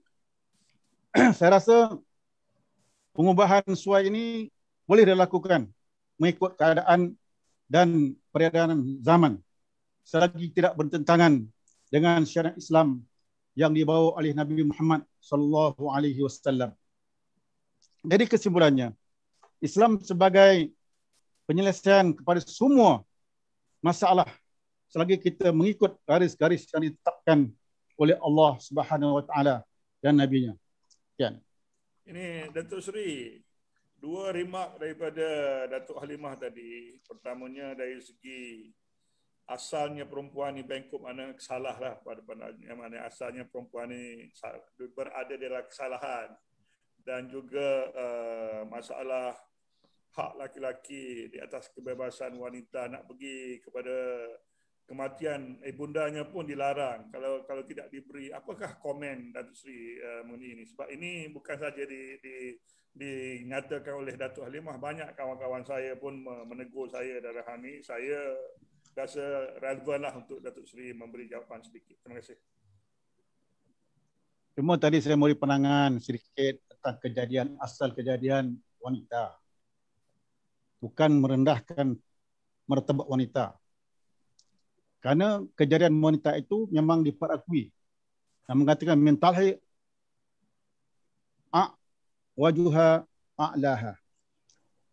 Speaker 5: saya rasa pengubahan suai ini boleh dilakukan mengikut keadaan dan peredaran zaman selagi tidak bertentangan dengan syariat Islam yang dibawa oleh Nabi Muhammad sallallahu alaihi wasallam. Jadi kesimpulannya, Islam sebagai penyelesaian kepada semua masalah selagi kita mengikut garis-garis yang ditetapkan oleh Allah Subhanahu wa taala dan nabinya. Sekian.
Speaker 1: Ini Datuk Seri dua remark daripada Datuk Halimah tadi. Pertamanya dari segi asalnya perempuan ini bengkok mana salah lah pada pandangnya mana asalnya perempuan ini berada dalam kesalahan dan juga uh, masalah hak laki-laki di atas kebebasan wanita nak pergi kepada kematian ibundanya eh, pun dilarang kalau kalau tidak diberi apakah komen Datuk Sri uh, eh, mengenai ini sebab ini bukan saja di di dinyatakan oleh Datuk Halimah banyak kawan-kawan saya pun menegur saya dalam ini saya rasa relevan lah untuk Datuk Seri memberi jawapan sedikit. Terima kasih.
Speaker 5: Cuma tadi saya memberi penangan sedikit tentang kejadian, asal kejadian wanita. Bukan merendahkan martabat wanita. Kerana kejadian wanita itu memang diperakui. Yang mengatakan mental hai a wajuha a'laha.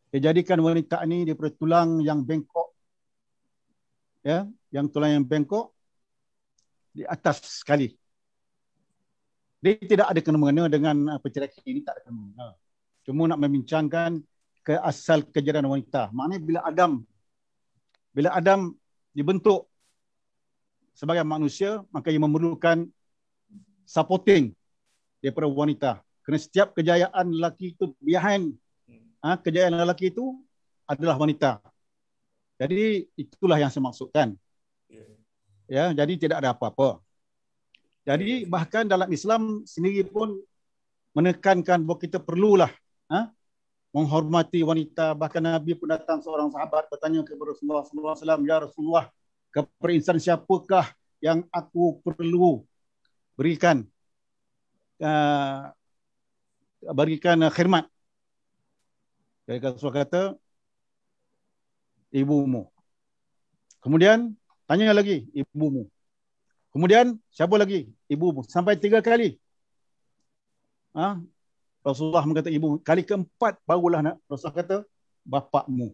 Speaker 5: Dijadikan wanita ini daripada tulang yang bengkok ya yang tulang yang bengkok di atas sekali. Dia tidak ada kena mengena dengan ah, penceraian ini tak ada kena mengena. Cuma nak membincangkan ke asal kejadian wanita. Maknanya bila Adam bila Adam dibentuk sebagai manusia maka ia memerlukan supporting daripada wanita. Kerana setiap kejayaan lelaki itu behind ha, kejayaan lelaki itu adalah wanita. Jadi itulah yang saya maksudkan. Ya, jadi tidak ada apa-apa. Jadi ya, ya. bahkan dalam Islam sendiri pun menekankan bahawa kita perlulah ha, menghormati wanita. Bahkan Nabi pun datang seorang sahabat bertanya kepada Rasulullah sallallahu alaihi wasallam, "Ya Rasulullah, kepada insan siapakah yang aku perlu berikan uh, berikan khidmat?" Jadi Rasulullah kata, ibumu. Kemudian tanya lagi ibumu. Kemudian siapa lagi ibumu sampai tiga kali. Ha? Rasulullah mengatakan ibu kali keempat barulah nak Rasulullah kata bapakmu.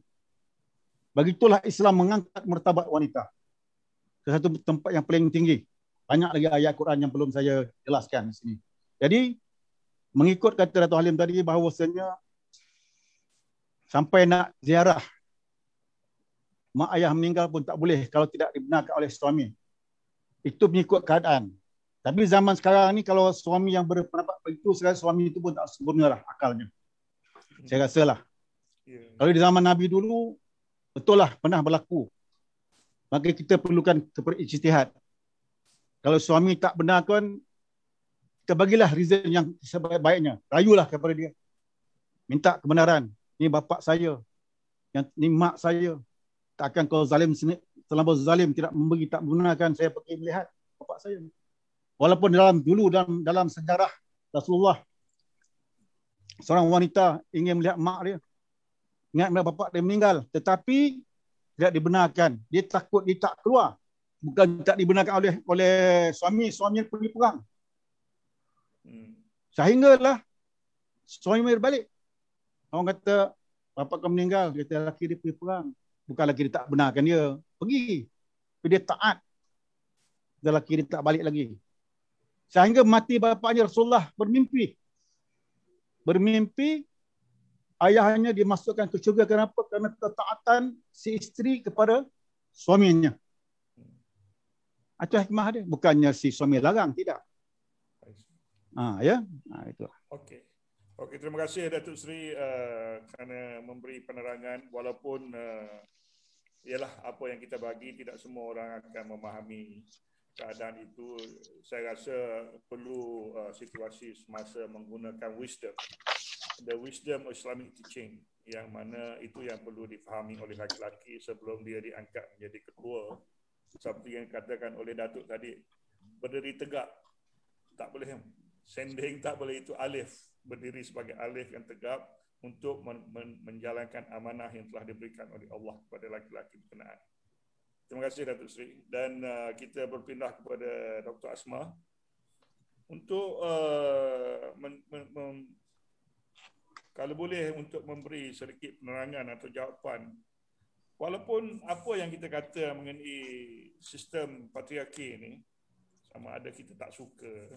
Speaker 5: Begitulah Islam mengangkat martabat wanita ke satu tempat yang paling tinggi. Banyak lagi ayat Quran yang belum saya jelaskan di sini. Jadi mengikut kata Datuk Halim tadi bahawasanya sampai nak ziarah mak ayah meninggal pun tak boleh kalau tidak dibenarkan oleh suami. Itu mengikut keadaan. Tapi zaman sekarang ni kalau suami yang berpendapat begitu, sekarang suami itu pun tak sempurna lah akalnya. Hmm. Saya rasa lah. Ya. Kalau di zaman Nabi dulu, betul lah pernah berlaku. Maka kita perlukan keperijtihad. Kalau suami tak benarkan, kita bagilah reason yang sebaik-baiknya. Rayulah kepada dia. Minta kebenaran. Ini bapak saya. ini mak saya takkan kau zalim sini terlalu zalim tidak memberi tak menggunakan saya pergi melihat bapak saya walaupun dalam dulu dalam dalam sejarah Rasulullah seorang wanita ingin melihat mak dia ingat melihat bapak dia meninggal tetapi tidak dibenarkan dia takut dia tak keluar bukan tak dibenarkan oleh oleh suami suami pergi perang hmm. sehinggalah suami balik orang kata bapak kau meninggal dia kata dia pergi perang bukan lagi dia tak benarkan dia pergi tapi dia taat lelaki dia tak balik lagi sehingga mati bapaknya Rasulullah bermimpi bermimpi ayahnya dimasukkan ke syurga kenapa kerana ketaatan si isteri kepada suaminya itu hikmah dia bukannya si suami larang tidak ah ha, ya ha, itu
Speaker 1: okey Okey, terima kasih Datuk Seri uh, kerana memberi penerangan walaupun uh, ialah apa yang kita bagi tidak semua orang akan memahami keadaan itu saya rasa perlu uh, situasi semasa menggunakan wisdom the wisdom of Islamic teaching yang mana itu yang perlu difahami oleh lelaki laki sebelum dia diangkat menjadi ketua seperti yang katakan oleh Datuk tadi berdiri tegak tak boleh sending tak boleh itu alif berdiri sebagai alif yang tegap untuk men- men- menjalankan amanah yang telah diberikan oleh Allah kepada laki-laki berkenaan. Terima kasih Datuk Seri dan uh, kita berpindah kepada Dr Asma untuk uh, kalau boleh untuk memberi sedikit penerangan atau jawapan walaupun apa yang kita kata mengenai sistem patriarki ini sama ada kita tak suka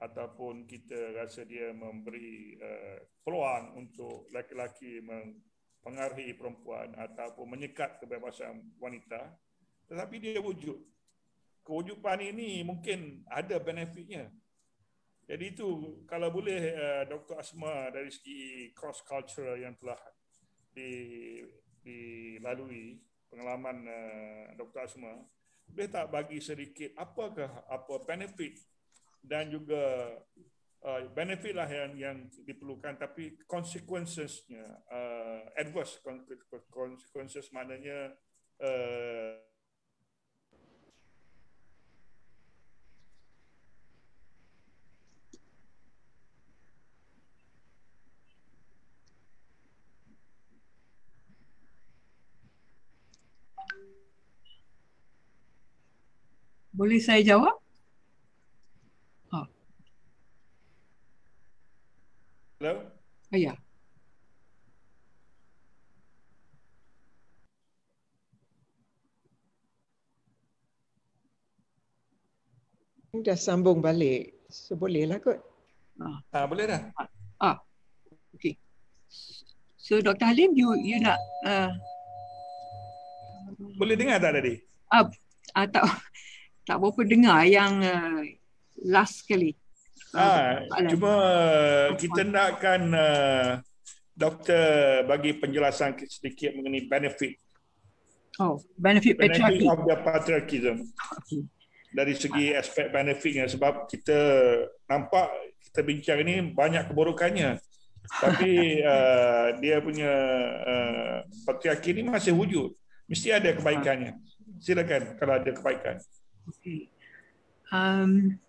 Speaker 1: ataupun kita rasa dia memberi uh, peluang untuk lelaki-lelaki mempengaruhi perempuan ataupun menyekat kebebasan wanita tetapi dia wujud kewujudan ini mungkin ada benefitnya jadi itu kalau boleh uh, eh, Dr Asma dari segi cross cultural yang telah di dilalui pengalaman uh, eh, Dr Asma boleh tak bagi sedikit apakah apa benefit dan juga uh, benefit lah yang yang diperlukan tapi consequencesnya uh, adverse consequences maknanya uh,
Speaker 2: Boleh saya jawab?
Speaker 1: Hello? Oh,
Speaker 2: yeah.
Speaker 4: Dah sambung balik. So bolehlah kot. Ah.
Speaker 1: Ah, boleh dah. Ah.
Speaker 4: ah.
Speaker 2: Okay. So Dr. Halim, you you nak... Uh...
Speaker 1: Boleh dengar tak tadi?
Speaker 2: Ah, ah tak, tak berapa dengar yang uh, last kali. Uh,
Speaker 1: ha, cuma kita nakkan uh, doktor bagi penjelasan sedikit mengenai benefit.
Speaker 2: Oh, benefit, benefit Benefit of
Speaker 1: patriarchism. Okay. Dari segi aspek benefitnya sebab kita nampak kita bincang ini banyak keburukannya. Tapi uh, dia punya uh, patriarki ini masih wujud. Mesti ada kebaikannya. Silakan kalau ada kebaikan.
Speaker 2: Okay. Um,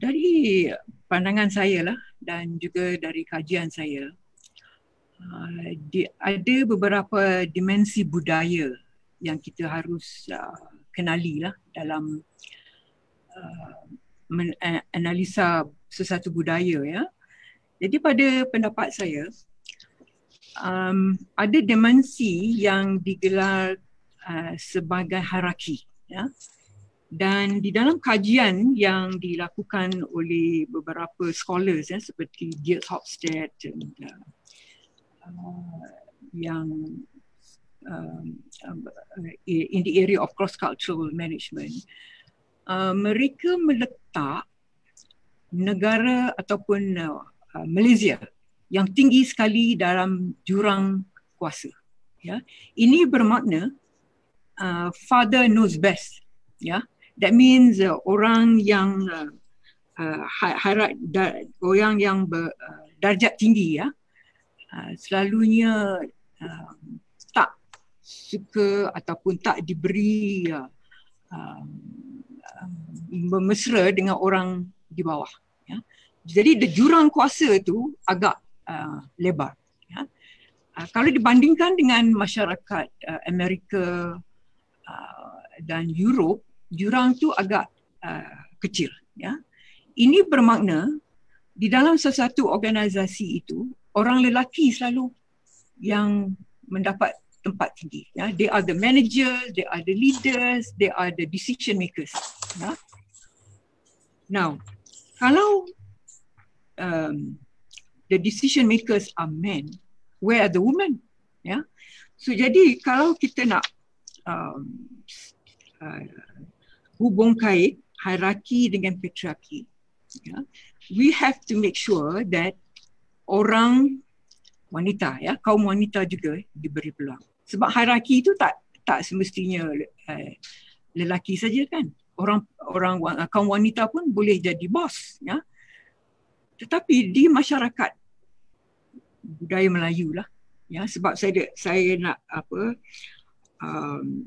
Speaker 2: dari pandangan saya lah dan juga dari kajian saya uh, di, ada beberapa dimensi budaya yang kita harus uh, kenali lah dalam uh, eh, analisa sesuatu budaya ya jadi pada pendapat saya um, ada dimensi yang digelar uh, sebagai haraki ya dan di dalam kajian yang dilakukan oleh beberapa scholars ya seperti Dirk Hofstadt dan uh, yang um, um, in the area of cross cultural management uh, mereka meletak negara ataupun uh, Malaysia yang tinggi sekali dalam jurang kuasa ya ini bermakna uh, father knows best ya that means uh, orang yang uh, uh, harap orang yang ber, uh, darjat tinggi ya uh, selalunya uh, tak suka ataupun tak diberi uh, um, um bermesra dengan orang di bawah ya jadi the jurang kuasa tu agak uh, lebar ya uh, kalau dibandingkan dengan masyarakat uh, Amerika uh, dan Europe jurang tu agak uh, kecil ya ini bermakna di dalam sesuatu organisasi itu orang lelaki selalu yang mendapat tempat tinggi ya they are the managers they are the leaders they are the decision makers ya now kalau um the decision makers are men where are the women ya so jadi kalau kita nak um uh, hubung kait hierarki dengan patriarki. Ya. We have to make sure that orang wanita ya kaum wanita juga diberi peluang. Sebab hierarki itu tak tak semestinya uh, lelaki saja kan. Orang orang eh, kaum wanita pun boleh jadi bos ya. Tetapi di masyarakat budaya Melayu lah ya sebab saya saya nak apa um,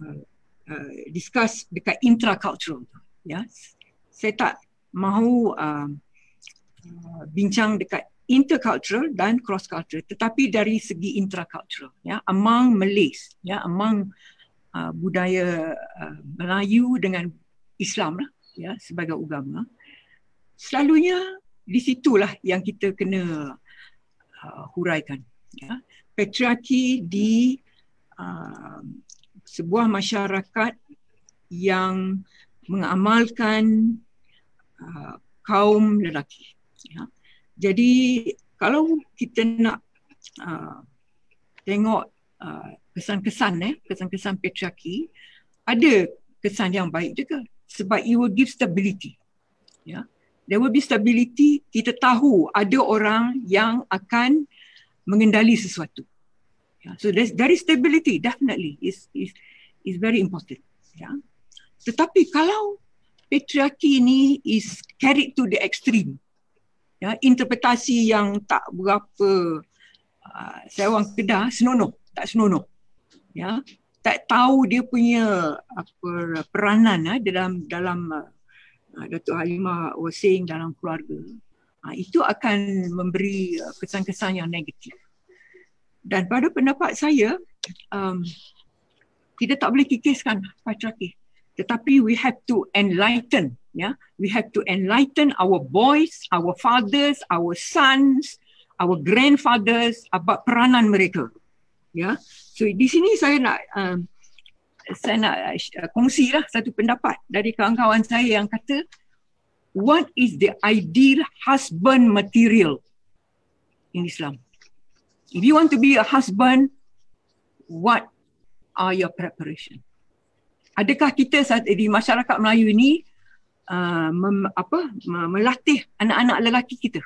Speaker 2: uh, uh, discuss dekat intracultural tu. Ya, saya tak mahu uh, uh, bincang dekat intercultural dan cross cultural tetapi dari segi intracultural ya among Malays ya among uh, budaya uh, Melayu dengan Islam lah, ya sebagai agama selalunya di situlah yang kita kena uh, huraikan ya patriarki di uh, sebuah masyarakat yang mengamalkan uh, kaum lelaki. Ya. Jadi kalau kita nak uh, tengok uh, kesan-kesan eh kesan-kesan patriarki ada kesan yang baik juga sebab it will give stability. Ya. There will be stability kita tahu ada orang yang akan mengendali sesuatu. Ya, so there's, there is stability definitely is is is very important. Yeah. Tetapi kalau patriarki ini is carried to the extreme, ya, interpretasi yang tak berapa uh, saya orang kedah senonoh, tak senonoh. Ya, tak tahu dia punya apa peranan uh, dalam dalam uh, uh Datuk Halimah was saying dalam keluarga. Uh, itu akan memberi uh, kesan-kesan yang negatif. Dan pada pendapat saya, um, kita tak boleh kikiskan patriarki. Tetapi we have to enlighten. Yeah? We have to enlighten our boys, our fathers, our sons, our grandfathers about peranan mereka. Yeah? So di sini saya nak um, saya nak uh, kongsi lah satu pendapat dari kawan-kawan saya yang kata what is the ideal husband material in Islam? if you want to be a husband, what are your preparation? Adakah kita di masyarakat Melayu ini uh, mem, apa melatih anak-anak lelaki kita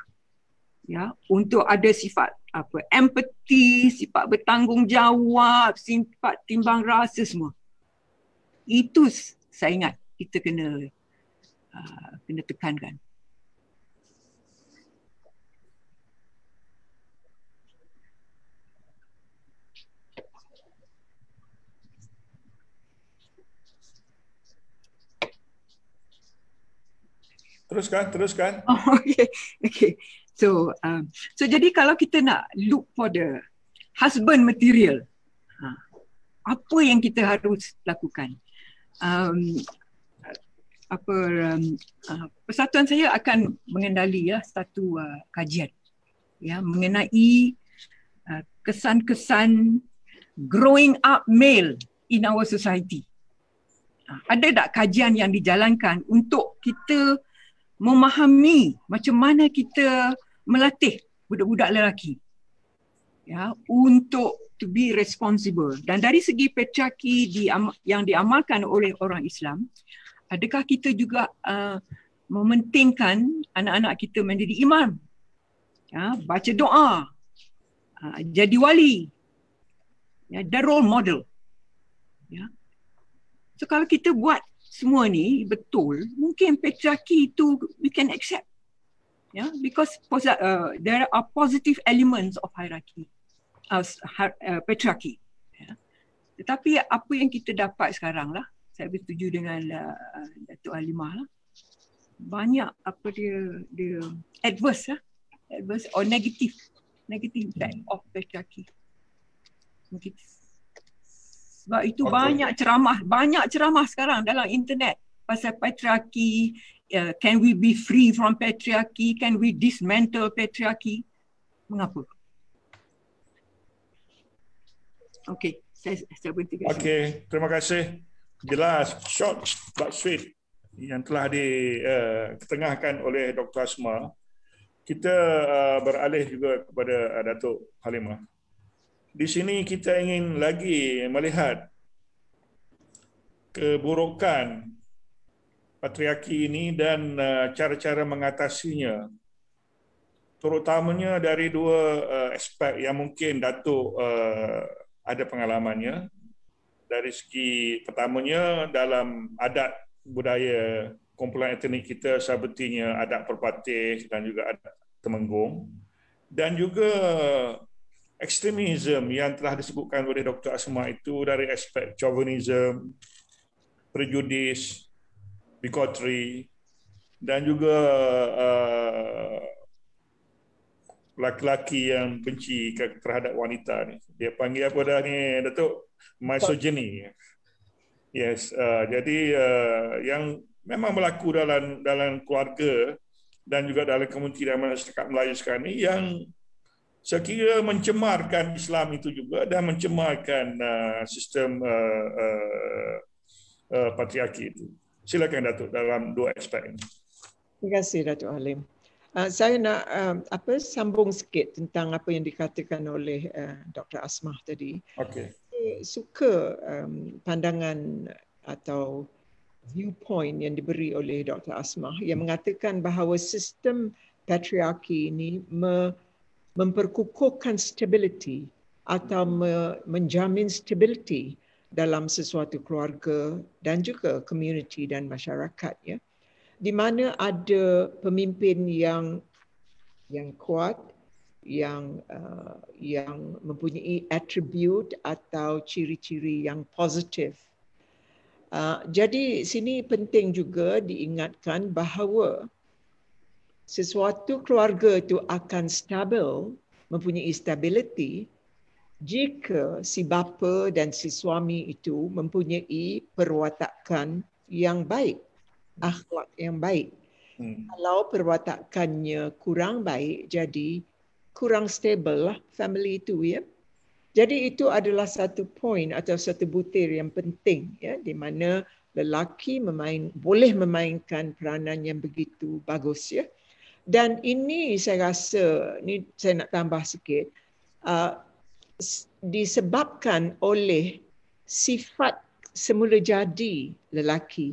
Speaker 2: ya untuk ada sifat apa empathy, sifat bertanggungjawab, sifat timbang rasa semua. Itu saya ingat kita kena uh, kena tekankan. Teruskan, teruskan. Oh, okay, okay. So, um, so jadi kalau kita nak look for the husband material, ha, apa yang kita harus lakukan? Um, apa um, uh, persatuan saya akan mengendali ya satu uh, kajian ya mengenai uh, kesan-kesan growing up male in our society. Uh, ada tak kajian yang dijalankan untuk kita memahami macam mana kita melatih budak-budak lelaki ya untuk to be responsible dan dari segi pecaki di yang diamalkan oleh orang Islam adakah kita juga uh, mementingkan anak-anak kita menjadi imam ya baca doa uh, jadi wali ya the role model ya so kalau kita buat semua ni betul, mungkin patriarki itu we can accept. Yeah, because uh, there are positive elements of hierarchy, as uh, uh, patriarchy. Yeah. Tetapi apa yang kita dapat sekarang lah, saya bersetuju dengan uh, Datuk Alimah lah, banyak apa dia, dia adverse lah, adverse or negative, negative impact hmm. of patriarchy. Sebab itu okay. banyak ceramah, banyak ceramah sekarang dalam internet pasal patriarki, uh, can we be free from patriarchy, can we dismantle patriarchy. Mengapa? Okay, saya, saya berhenti. Kasih. Okay,
Speaker 1: terima kasih. Jelas, short but sweet yang telah diketengahkan eh, uh, oleh Dr. Asma. Kita uh, beralih juga kepada uh, Datuk Halimah di sini kita ingin lagi melihat keburukan patriarki ini dan uh, cara-cara mengatasinya terutamanya dari dua uh, aspek yang mungkin Datuk uh, ada pengalamannya dari segi pertamanya dalam adat budaya kumpulan etnik kita sepertinya adat perpatih dan juga adat temenggung dan juga ekstremism yang telah disebutkan oleh Dr. Asma itu dari aspek chauvinism, prejudis, bigotry dan juga uh, laki-laki yang benci terhadap wanita ni. Dia panggil apa dah ni, Datuk? Misogyny. Yes, uh, jadi uh, yang memang berlaku dalam dalam keluarga dan juga dalam komuniti dan masyarakat Melayu sekarang ini yang saya kira mencemarkan Islam itu juga dan mencemarkan uh, sistem uh, uh, patriarki itu. Silakan Datuk dalam dua aspek ini.
Speaker 4: Terima kasih Datuk Alim. saya nak apa sambung sikit tentang apa yang dikatakan oleh Dr. Asmah tadi. Okey. Suka um, pandangan atau viewpoint yang diberi oleh Dr. Asmah yang mengatakan bahawa sistem patriarki ini me- memperkukuhkan stability atau menjamin stability dalam sesuatu keluarga dan juga community dan masyarakat ya di mana ada pemimpin yang yang kuat yang uh, yang mempunyai attribute atau ciri-ciri yang positif uh, jadi sini penting juga diingatkan bahawa sesuatu keluarga itu akan stabil, mempunyai stability jika si bapa dan si suami itu mempunyai perwatakan yang baik, akhlak yang baik. Hmm. Kalau perwatakannya kurang baik, jadi kurang stable lah family itu ya. Jadi itu adalah satu poin atau satu butir yang penting ya di mana lelaki memain, boleh memainkan peranan yang begitu bagus ya. Hmm dan ini saya rasa ni saya nak tambah sikit uh, disebabkan oleh sifat semula jadi lelaki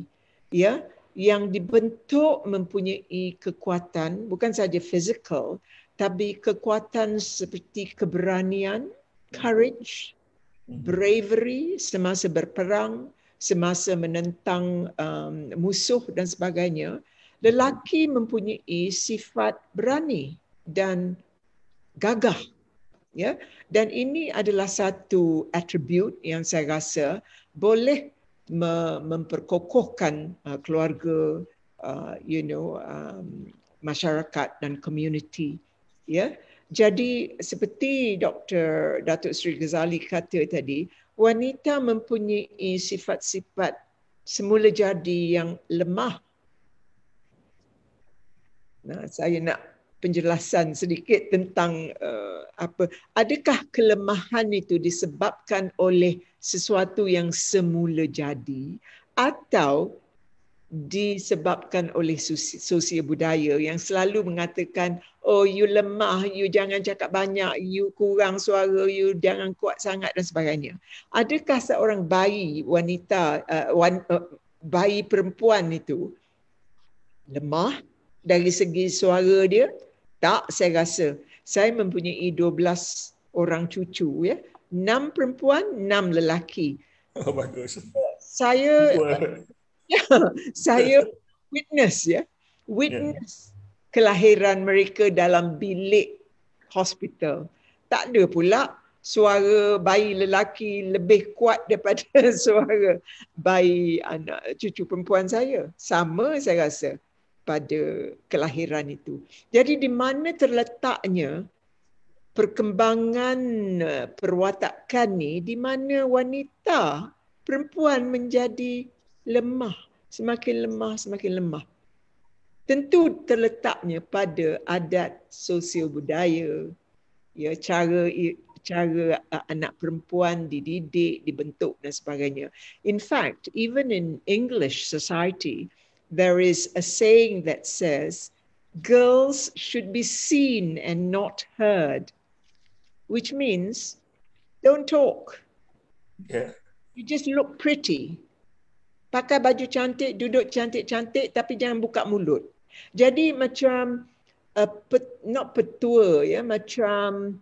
Speaker 4: ya yang dibentuk mempunyai kekuatan bukan saja physical tapi kekuatan seperti keberanian courage mhm. bravery semasa berperang semasa menentang um, musuh dan sebagainya lelaki mempunyai sifat berani dan gagah ya dan ini adalah satu atribut yang saya rasa boleh memperkokohkan uh, keluarga uh, you know um, masyarakat dan community ya jadi seperti Dr. Datuk Sri Ghazali kata tadi, wanita mempunyai sifat-sifat semula jadi yang lemah Nah, ha, saya nak penjelasan sedikit tentang uh, apa adakah kelemahan itu disebabkan oleh sesuatu yang semula jadi atau disebabkan oleh sosial budaya yang selalu mengatakan oh you lemah you jangan cakap banyak you kurang suara you jangan kuat sangat dan sebagainya adakah seorang bayi wanita uh, wan, uh, bayi perempuan itu lemah dari segi suara dia tak saya rasa saya mempunyai 12 orang cucu ya enam perempuan enam lelaki oh, bagus saya ya, saya witness ya witness yeah. kelahiran mereka dalam bilik hospital tak ada pula suara bayi lelaki lebih kuat daripada suara bayi anak cucu perempuan saya sama saya rasa pada kelahiran itu. Jadi di mana terletaknya perkembangan eh, perwatakan ni di mana wanita perempuan menjadi lemah, semakin lemah, semakin lemah. Tentu terletaknya pada adat sosial budaya, ya cara cara eh, anak perempuan dididik, dibentuk dan sebagainya. In fact, even in English society, there is a saying that says, girls should be seen and not heard, which means don't talk. Yeah. You just look pretty. Pakai baju cantik, duduk cantik-cantik tapi jangan buka mulut. Jadi macam, uh, pet, not petua, ya, macam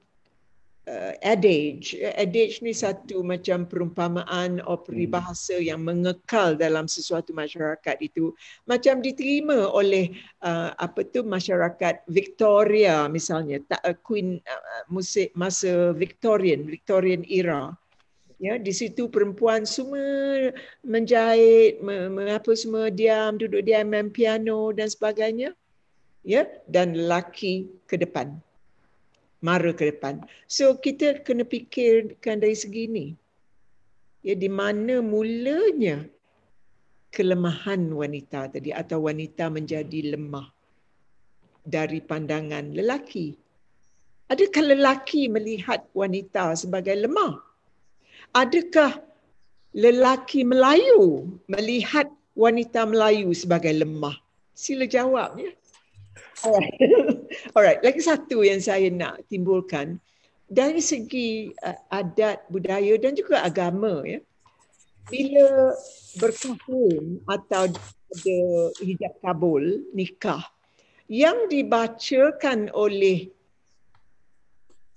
Speaker 4: uh, adage. Adage ni satu macam perumpamaan atau peribahasa yang mengekal dalam sesuatu masyarakat itu macam diterima oleh uh, apa tu masyarakat Victoria misalnya ta, uh, queen uh, uh masa Victorian Victorian era. Ya, di situ perempuan semua menjahit, mengapa semua diam, duduk diam main piano dan sebagainya. Ya, dan lelaki ke depan mara ke depan. So kita kena fikirkan dari segi ini. Ya, di mana mulanya kelemahan wanita tadi atau wanita menjadi lemah dari pandangan lelaki. Adakah lelaki melihat wanita sebagai lemah? Adakah lelaki Melayu melihat wanita Melayu sebagai lemah? Sila jawab
Speaker 3: ya.
Speaker 4: Alright, lagi satu yang saya nak timbulkan dari segi uh, adat budaya dan juga agama ya. Bila berkahwin atau ada hijab kabul, nikah yang dibacakan oleh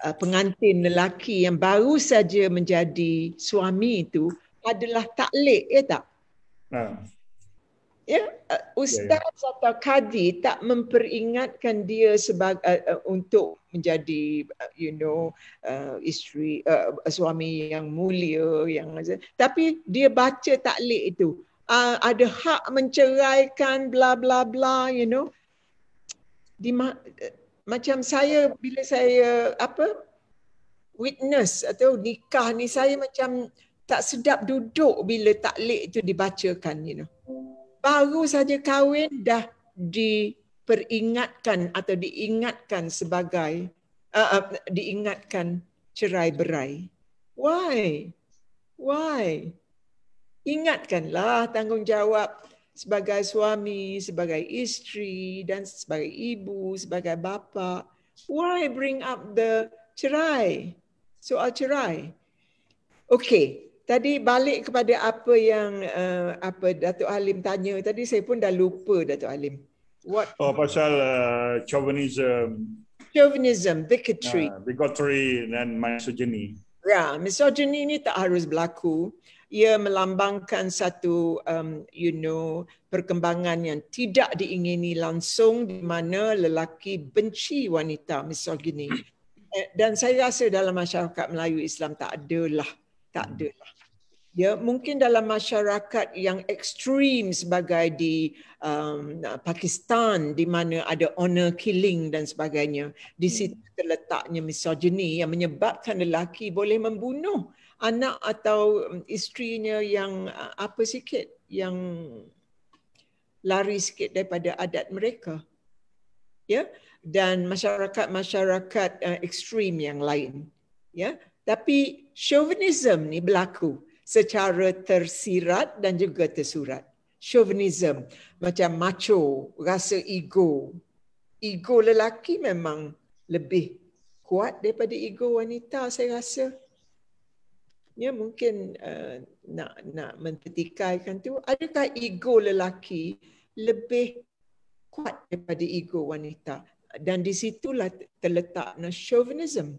Speaker 4: uh, pengantin lelaki yang baru saja menjadi suami itu adalah taklik ya tak? Ha. Uh ya uh, ustaz yeah, yeah. atau kadi tak memperingatkan dia sebagai uh, uh, untuk menjadi uh, you know uh, isteri uh, uh suami yang mulia yang tapi dia baca taklik itu uh, ada hak menceraikan bla bla bla you know di ma- macam saya bila saya apa witness atau nikah ni saya macam tak sedap duduk bila taklik itu dibacakan you know baru saja kahwin dah diperingatkan atau diingatkan sebagai uh, uh, diingatkan cerai berai. Why? Why? Ingatkanlah tanggungjawab sebagai suami, sebagai isteri dan sebagai ibu, sebagai bapa. Why bring up the cerai? Soal cerai. Okay, Tadi balik kepada apa yang uh, apa Datuk Halim tanya tadi saya pun dah lupa Datuk Halim. What
Speaker 1: Oh pasal uh, chauvinism. Chauvinism, bigotry. Uh, bigotry dan misogyny.
Speaker 4: Ya, yeah, misogyny ni tak harus berlaku. Ia melambangkan satu um, you know perkembangan yang tidak diingini langsung di mana lelaki benci wanita misogyny. Eh, dan saya rasa dalam masyarakat Melayu Islam tak adalah tak adalah ya mungkin dalam masyarakat yang ekstrim sebagai di um, Pakistan di mana ada honor killing dan sebagainya di hmm. situ terletaknya misogini yang menyebabkan lelaki boleh membunuh anak atau um, isterinya yang uh, apa sikit yang lari sikit daripada adat mereka ya dan masyarakat-masyarakat uh, ekstrim yang lain ya tapi chauvinism ni berlaku secara tersirat dan juga tersurat. Chauvinism, macam macho, rasa ego. Ego lelaki memang lebih kuat daripada ego wanita saya rasa. Ya mungkin uh, nak nak mentetikaikan tu. Adakah ego lelaki lebih kuat daripada ego wanita? Dan di situlah terletak chauvinism.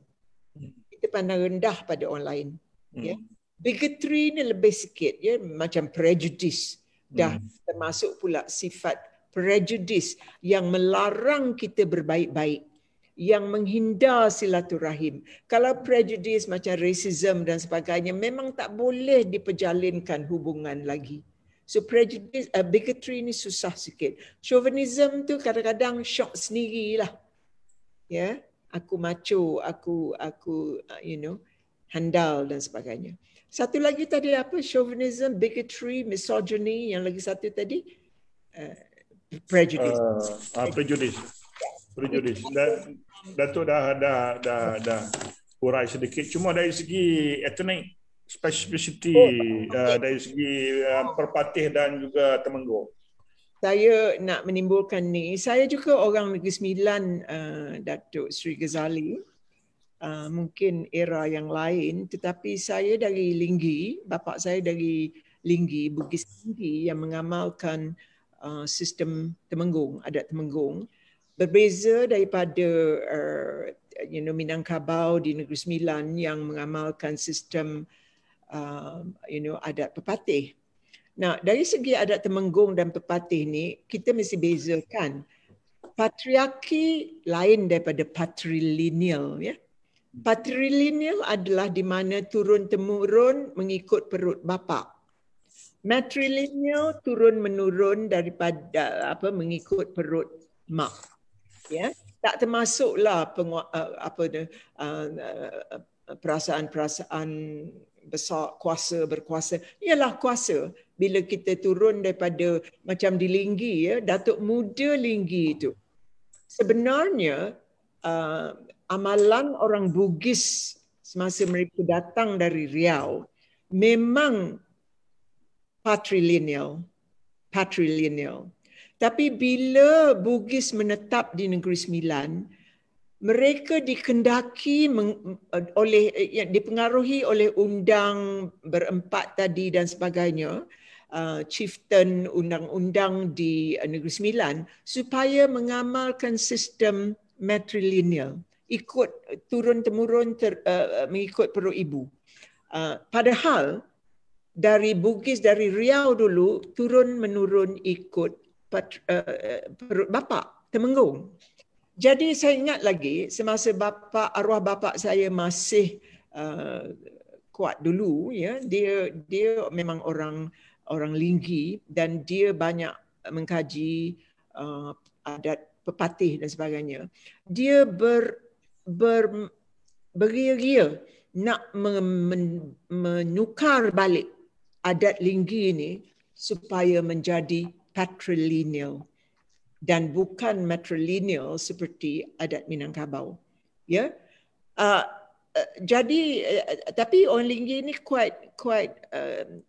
Speaker 4: Kita pandang rendah pada orang lain. Ya. Hmm. Ya bigotry ni lebih sikit ya macam prejudice dah hmm. termasuk pula sifat prejudice yang melarang kita berbaik-baik yang menghindar silaturahim. Kalau prejudice macam racism dan sebagainya memang tak boleh diperjalinkan hubungan lagi. So prejudice, uh, bigotry ni susah sikit. Chauvinism tu kadang-kadang shock sendirilah. Ya, yeah? aku macho, aku aku uh, you know, handal dan sebagainya. Satu lagi tadi apa? Chauvinism, bigotry, misogyny. Yang lagi satu tadi? Uh,
Speaker 1: prejudice. Uh, uh, prejudice. Prejudice. Dan, Dato' dah, dah, dah, dah, dah urai sedikit. Cuma dari segi etnik, spesifiti oh, uh, dari segi uh, perpatih dan juga temenggung.
Speaker 4: Saya nak menimbulkan ni. Saya juga orang Negeri Sembilan, uh, Datuk Sri Ghazali. Ah, mungkin era yang lain tetapi saya dari Linggi bapa saya dari Linggi Bugis Linggi yang mengamalkan uh, sistem Temenggung adat Temenggung berbeza daripada uh, you know Minangkabau di Negeri Sembilan yang mengamalkan sistem uh, you know adat pepatih nah dari segi adat Temenggung dan pepatih ni kita mesti bezakan patriarki lain daripada patrilineal ya yeah? Patrilineal adalah di mana turun-temurun mengikut perut bapa. Matrilineal turun-menurun daripada apa mengikut perut mak. Ya, tak termasuklah pengu- uh, apa uh, uh, perasaan-perasaan besar kuasa berkuasa. Ialah kuasa bila kita turun daripada macam di linggi ya, datuk muda linggi itu. Sebenarnya uh, amalan orang Bugis semasa mereka datang dari Riau memang patrilineal, patrilineal. Tapi bila Bugis menetap di Negeri Sembilan, mereka dikendaki oleh ya, dipengaruhi oleh undang berempat tadi dan sebagainya, uh, chieftain undang-undang di uh, Negeri Sembilan supaya mengamalkan sistem matrilineal ikut turun temurun ter, uh, uh, mengikut perut ibu. Uh, padahal dari Bugis dari Riau dulu turun menurun ikut pat, uh, uh perut bapa temenggung. Jadi saya ingat lagi semasa bapa arwah bapa saya masih uh, kuat dulu ya dia dia memang orang orang linggi dan dia banyak mengkaji uh, adat pepatih dan sebagainya. Dia ber ber, beria-ria nak men, men, menukar balik adat linggi ini supaya menjadi patrilineal dan bukan matrilineal seperti adat Minangkabau. Ya. Yeah? Uh, ah, jadi ah, ah, tapi orang linggi ini quite quite um,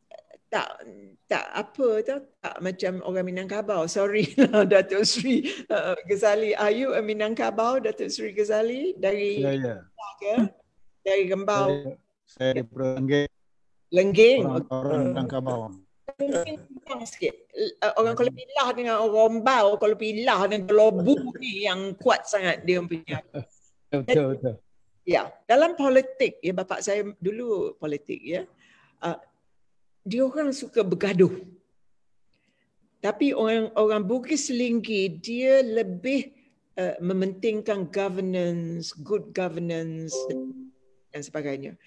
Speaker 4: tak tak apa tau tak macam orang Minangkabau sorry lah Datuk Sri eh, eh, Gezali are you a Minangkabau Datuk Sri Gezali dari ya, ya. Ke? dari Gembau saya,
Speaker 5: saya dari Lengging Lengging orang, Minangkabau
Speaker 4: Lengging sikit eh, orang kalau pilah dengan orang Bau kalau pilah dengan Kelobu ni yang kuat sangat dia punya
Speaker 3: betul betul, betul.
Speaker 4: Ya, dalam politik ya bapak saya dulu politik ya. Uh, dia orang suka bergaduh. Tapi orang orang Bugis Selinggi dia lebih uh, mementingkan governance, good governance dan sebagainya.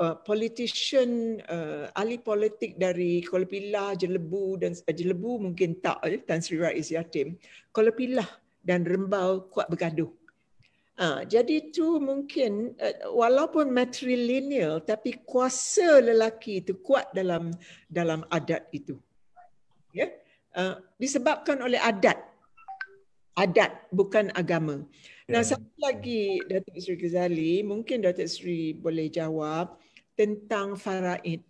Speaker 4: Uh, politician uh, ahli politik dari Kuala Pilah, Jelebu dan uh, Jelebu mungkin tak eh, Tan Sri Rais Yatim. Kuala Pilah dan Rembau kuat bergaduh. Ha, jadi tu mungkin eh, walaupun matrilineal tapi kuasa lelaki itu kuat dalam dalam adat itu. Ya. Uh, disebabkan oleh adat. Adat bukan agama. Yeah. Nah, ya. satu lagi Datuk Sri Ghazali, mungkin Datuk Sri boleh jawab tentang faraid.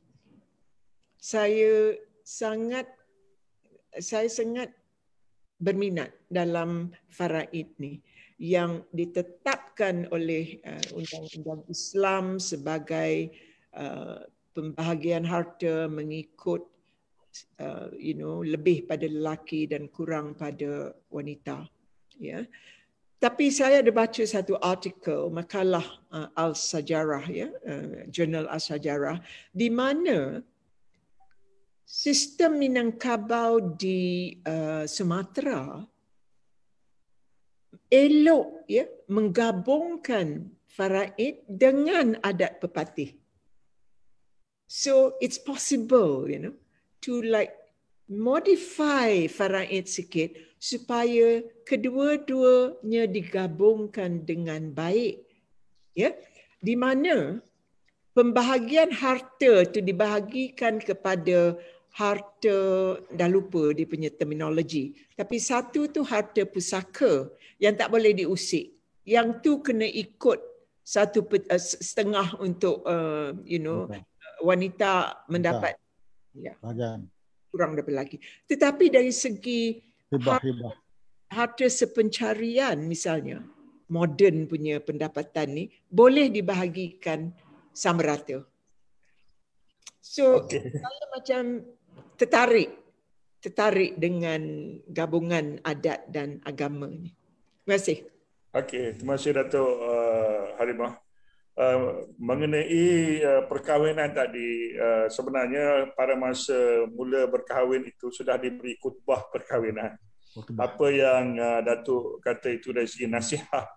Speaker 4: Saya sangat saya sangat berminat dalam faraid ni yang ditetapkan oleh uh, undang-undang Islam sebagai uh, pembahagian harta mengikut uh, you know lebih pada lelaki dan kurang pada wanita ya yeah. tapi saya ada baca satu artikel makalah al-sajarah ya yeah, jurnal al-sajarah di mana sistem minangkabau di Sumatera elok ya menggabungkan faraid dengan adat pepatih. So it's possible, you know, to like modify faraid sikit supaya kedua-duanya digabungkan dengan baik. Ya, di mana pembahagian harta itu dibahagikan kepada harta dah lupa dia punya terminologi tapi satu tu harta pusaka yang tak boleh diusik. Yang tu kena ikut satu eh, setengah untuk uh, you know Betul. Eh, wanita mendapat ya. Kurang daripada lagi. Tetapi dari segi hibah, hibah. harta sepencarian misalnya modern punya pendapatan ni boleh dibahagikan sama rata. So okay. saya macam tertarik tertarik dengan gabungan adat dan agama
Speaker 1: ni. Terima kasih. Okey, terima kasih Datuk uh, Halimah. Uh, mengenai uh, perkahwinan tadi, uh, sebenarnya pada masa mula berkahwin itu sudah diberi kutbah perkahwinan. Khutbah. Apa yang uh, Datuk kata itu dari segi nasihat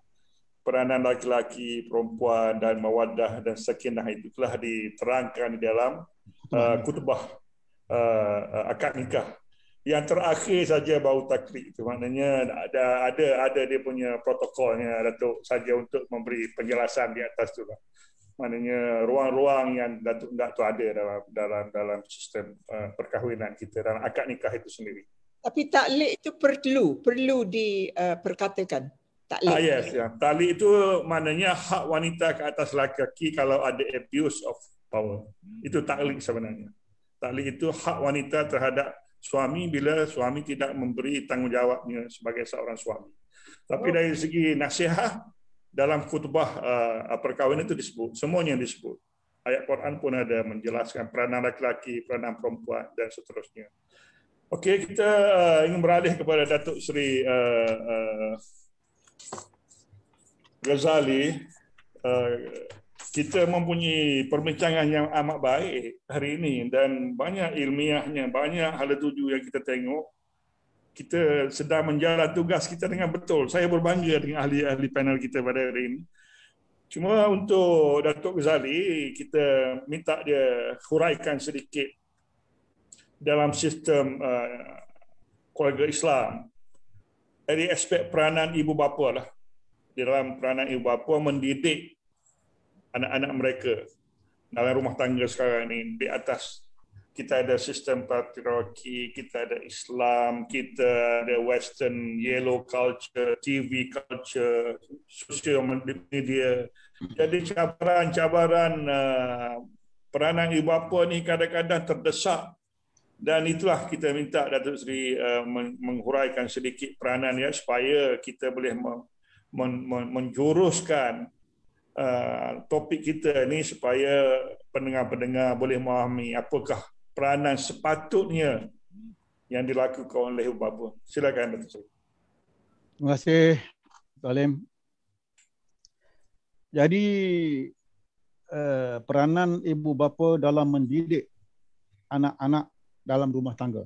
Speaker 1: peranan laki-laki, perempuan dan mawadah dan sekinah itu telah diterangkan di dalam uh, khutbah uh, uh, akad nikah yang terakhir saja bau takrik itu maknanya ada ada ada dia punya protokolnya Datuk saja untuk memberi penjelasan di atas tu lah. Maknanya ruang-ruang yang Datuk tak tu ada dalam dalam dalam sistem eh, perkahwinan kita dan akad nikah itu sendiri.
Speaker 4: Tapi taklik itu perlu perlu diperkatakan. Eh, uh, taklik. Ah, yes,
Speaker 1: ya. Taklik itu maknanya hak wanita ke atas laki-laki kalau ada abuse of power. Itu taklik sebenarnya. Taklik itu hak wanita terhadap suami bila suami tidak memberi tanggungjawabnya sebagai seorang suami. Tapi oh. dari segi nasihat dalam khutbah uh, perkahwinan itu disebut, semuanya disebut. Ayat Quran pun ada menjelaskan peranan laki-laki, peranan perempuan dan seterusnya. Okey, kita uh, ingin beralih kepada Datuk Seri uh, Ghazali kita mempunyai perbincangan yang amat baik hari ini dan banyak ilmiahnya, banyak hal tuju yang kita tengok. Kita sedang menjalankan tugas kita dengan betul. Saya berbangga dengan ahli-ahli panel kita pada hari ini. Cuma untuk Datuk Ghazali, kita minta dia huraikan sedikit dalam sistem uh, keluarga Islam dari aspek peranan ibu bapa lah. Dalam peranan ibu bapa mendidik anak-anak mereka dalam rumah tangga sekarang ini di atas kita ada sistem patriarki, kita ada Islam, kita ada Western yellow culture, TV culture, sosial media. Jadi cabaran-cabaran uh, peranan ibu bapa ni kadang-kadang terdesak dan itulah kita minta Datuk Seri uh, menghuraikan sedikit peranan ya supaya kita boleh menjuruskan Uh, topik kita ini supaya pendengar-pendengar boleh memahami apakah peranan sepatutnya yang dilakukan oleh Ubabu. Silakan Dato' Seri.
Speaker 5: Terima kasih, Talim. Jadi uh, peranan ibu bapa dalam mendidik anak-anak dalam rumah tangga.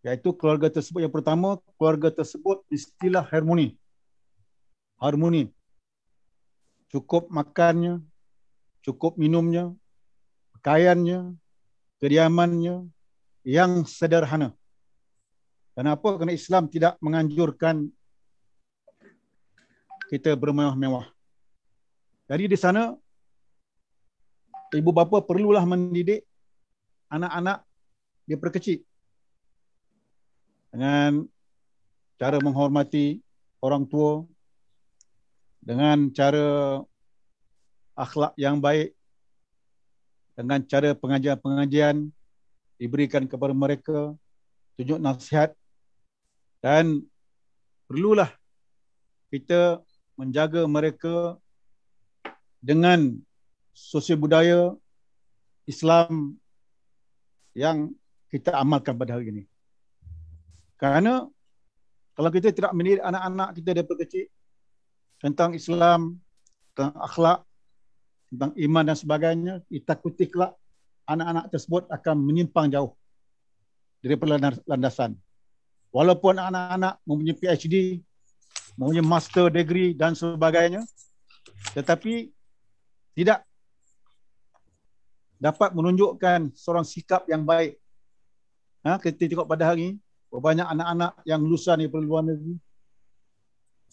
Speaker 5: Iaitu keluarga tersebut yang pertama, keluarga tersebut istilah harmoni. Harmoni, cukup makannya, cukup minumnya, pakaiannya, kediamannya yang sederhana. Kenapa? Kerana Islam tidak menganjurkan kita bermewah-mewah. Jadi di sana, ibu bapa perlulah mendidik anak-anak dia perkecil dengan cara menghormati orang tua, dengan cara akhlak yang baik dengan cara pengajian-pengajian diberikan kepada mereka tunjuk nasihat dan perlulah kita menjaga mereka dengan sosial budaya Islam yang kita amalkan pada hari ini. Kerana kalau kita tidak mendidik anak-anak kita daripada kecil, tentang Islam, tentang akhlak, tentang iman dan sebagainya, kita kutiklah anak-anak tersebut akan menyimpang jauh daripada landasan. Walaupun anak-anak mempunyai PhD, mempunyai master degree dan sebagainya, tetapi tidak dapat menunjukkan seorang sikap yang baik. Ha, kita tengok pada hari ini, banyak anak-anak yang lulusan daripada luar negeri,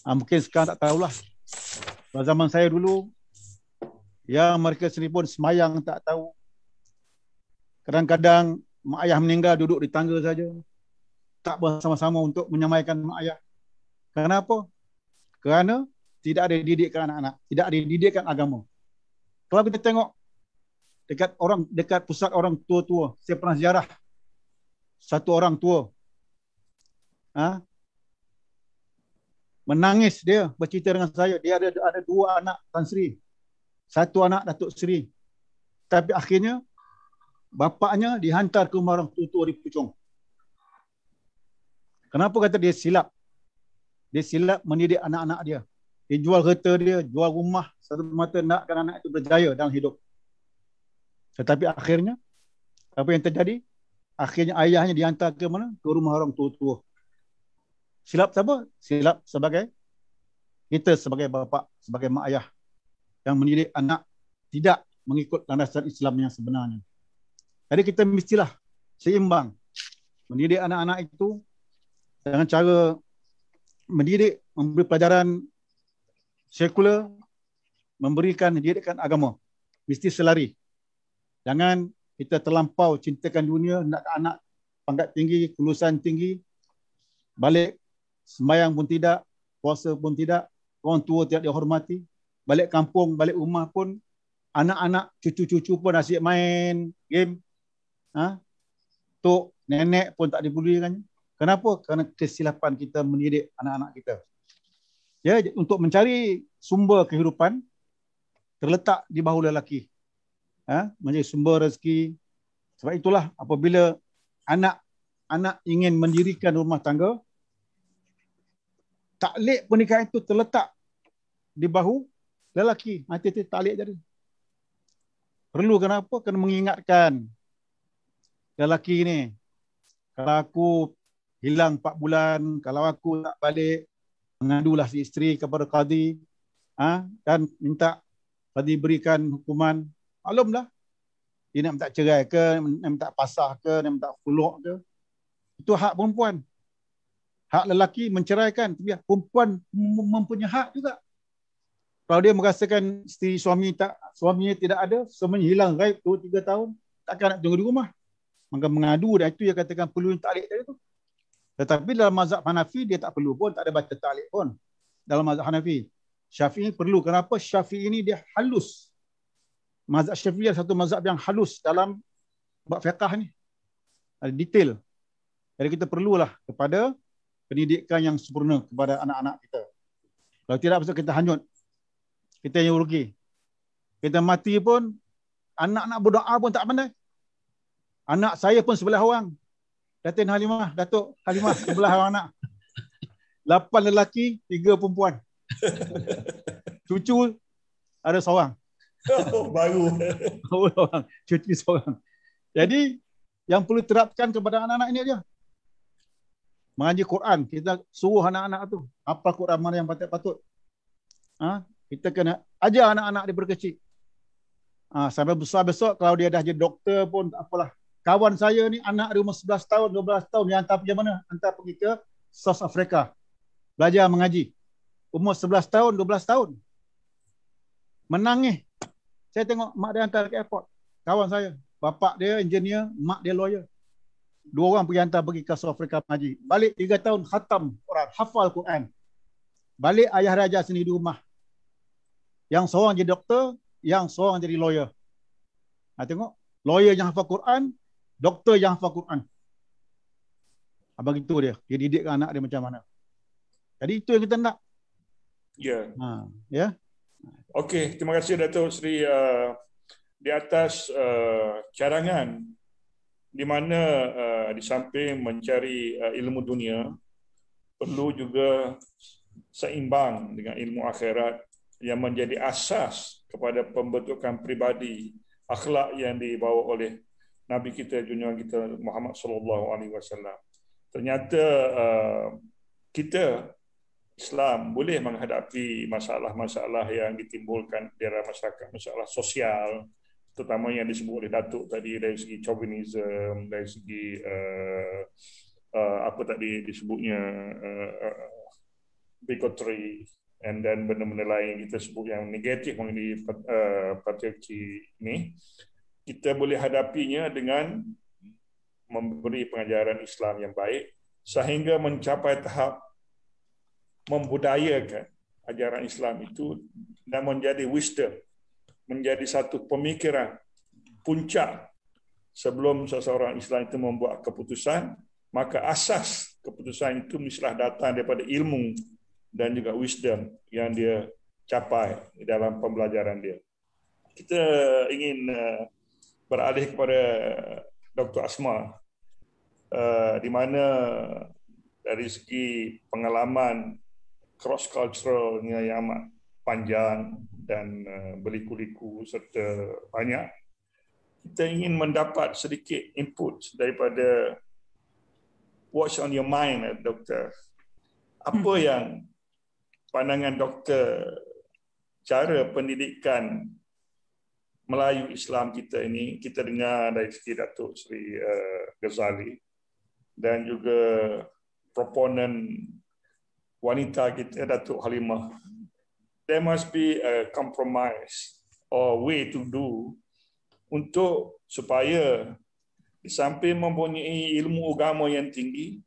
Speaker 5: Ha, mungkin sekarang tak tahulah. Pada zaman saya dulu, ya mereka sendiri pun semayang tak tahu. Kadang-kadang mak ayah meninggal duduk di tangga saja. Tak bersama-sama untuk menyemaikan mak ayah. Kenapa? Kerana tidak ada didikkan anak-anak. Tidak ada didikkan agama. Kalau kita tengok dekat orang dekat pusat orang tua-tua, saya pernah ziarah satu orang tua. Ha? menangis dia bercerita dengan saya dia ada ada dua anak Tan Sri satu anak Datuk Sri tapi akhirnya bapaknya dihantar ke Marang Tutu di Pucung kenapa kata dia silap dia silap mendidik anak-anak dia dia jual kereta dia jual rumah satu mata nakkan anak itu berjaya dalam hidup tetapi akhirnya apa yang terjadi akhirnya ayahnya dihantar ke mana ke rumah orang tua-tua silap siapa? Silap sebagai kita sebagai bapa, sebagai mak ayah yang mendidik anak tidak mengikut landasan Islam yang sebenarnya. Jadi kita mestilah seimbang mendidik anak-anak itu dengan cara mendidik memberi pelajaran sekular memberikan didikan agama mesti selari. Jangan kita terlampau cintakan dunia nak anak pangkat tinggi, kelulusan tinggi balik Semayang pun tidak, puasa pun tidak, orang tua tidak dihormati, balik kampung, balik rumah pun, anak-anak, cucu-cucu pun asyik main game, ha? tok, nenek pun tak dibulikan. Kenapa? Kerana kesilapan kita mendidik anak-anak kita. Ya, untuk mencari sumber kehidupan terletak di bahu lelaki. Ha? Menjadi sumber rezeki. Sebab itulah apabila anak anak ingin mendirikan rumah tangga, taklik pernikahan itu terletak di bahu lelaki. Mati ha, itu taklik jadi. Perlu kenapa? Kena mengingatkan lelaki ini. Kalau aku hilang 4 bulan, kalau aku tak balik, mengadulah si isteri kepada Qadi ha? dan minta Qadi berikan hukuman. Maklumlah. Dia nak minta cerai ke, nak minta pasah ke, nak minta kuluk ke. Itu hak perempuan hak lelaki menceraikan tapi perempuan mempunyai hak juga kalau dia merasakan isteri suami tak suaminya tidak ada semuanya hilang raib 2 3 tahun takkan nak tunggu di rumah maka mengadu dan itu yang katakan perlu talik tadi tu tetapi dalam mazhab Hanafi dia tak perlu pun tak ada baca talik pun dalam mazhab Hanafi Syafi'i perlu kenapa Syafi'i ini dia halus mazhab Syafi'i adalah satu mazhab yang halus dalam bab fiqh ni ada detail jadi kita perlulah kepada pendidikan yang sempurna kepada anak-anak kita. Kalau tidak pasal kita hanyut. Kita yang rugi. Kita mati pun anak-anak berdoa pun tak pandai. Anak saya pun sebelah orang. Datin Halimah, Datuk Halimah sebelah orang anak. Lapan lelaki, tiga perempuan. Cucu ada seorang. Oh, baru. Cucu seorang. Jadi yang perlu terapkan kepada anak-anak ini dia mengaji Quran. Kita suruh anak-anak tu apa Quran mana yang patut-patut. Ha? Kita kena ajar anak-anak dia berkecil. Ha, sampai besar besok kalau dia dah jadi doktor pun tak apalah. Kawan saya ni anak dia umur 11 tahun, 12 tahun. Dia hantar pergi mana? Hantar pergi ke South Africa. Belajar mengaji. Umur 11 tahun, 12 tahun. Menangis. Saya tengok mak dia hantar ke airport. Kawan saya. Bapak dia engineer, mak dia lawyer dua orang pergi hantar pergi ke South Africa mengaji. Balik tiga tahun khatam Quran, hafal Quran. Balik ayah raja sini di rumah. Yang seorang jadi doktor, yang seorang jadi lawyer. Ha, tengok, lawyer yang hafal Quran, doktor yang hafal Quran. Abang ha, itu dia, dia didik anak dia macam mana. Jadi itu yang kita nak. Ya. Yeah. Ha, ya. Yeah?
Speaker 1: Okey, terima kasih Dato' Sri uh, di atas uh, carangan di mana uh, di samping mencari uh, ilmu dunia perlu juga seimbang dengan ilmu akhirat yang menjadi asas kepada pembentukan pribadi akhlak yang dibawa oleh nabi kita junjungan kita Muhammad sallallahu alaihi wasallam ternyata uh, kita Islam boleh menghadapi masalah-masalah yang ditimbulkan di dalam masyarakat masalah sosial terutama yang disebut oleh Datuk tadi dari segi chauvinism, dari segi uh, uh, apa tadi disebutnya uh, bigotry and then benda-benda lain kita sebut yang negatif mengenai uh, patriarki ini, kita boleh hadapinya dengan memberi pengajaran Islam yang baik sehingga mencapai tahap membudayakan ajaran Islam itu dan menjadi wisdom menjadi satu pemikiran puncak sebelum seseorang Islam itu membuat keputusan, maka asas keputusan itu mestilah datang daripada ilmu dan juga wisdom yang dia capai dalam pembelajaran dia. Kita ingin uh, beralih kepada Dr. Asma uh, di mana dari segi pengalaman cross culturalnya yang amat panjang dan eh, berliku-liku serta banyak. Kita ingin mendapat sedikit input daripada watch on your mind, eh, Doktor. Apa hmm. yang pandangan Doktor cara pendidikan Melayu Islam kita ini kita dengar dari segi Datuk Sri uh, Ghazali dan juga proponen wanita kita Datuk Halimah there must be a compromise or way to do untuk supaya di samping mempunyai ilmu agama yang tinggi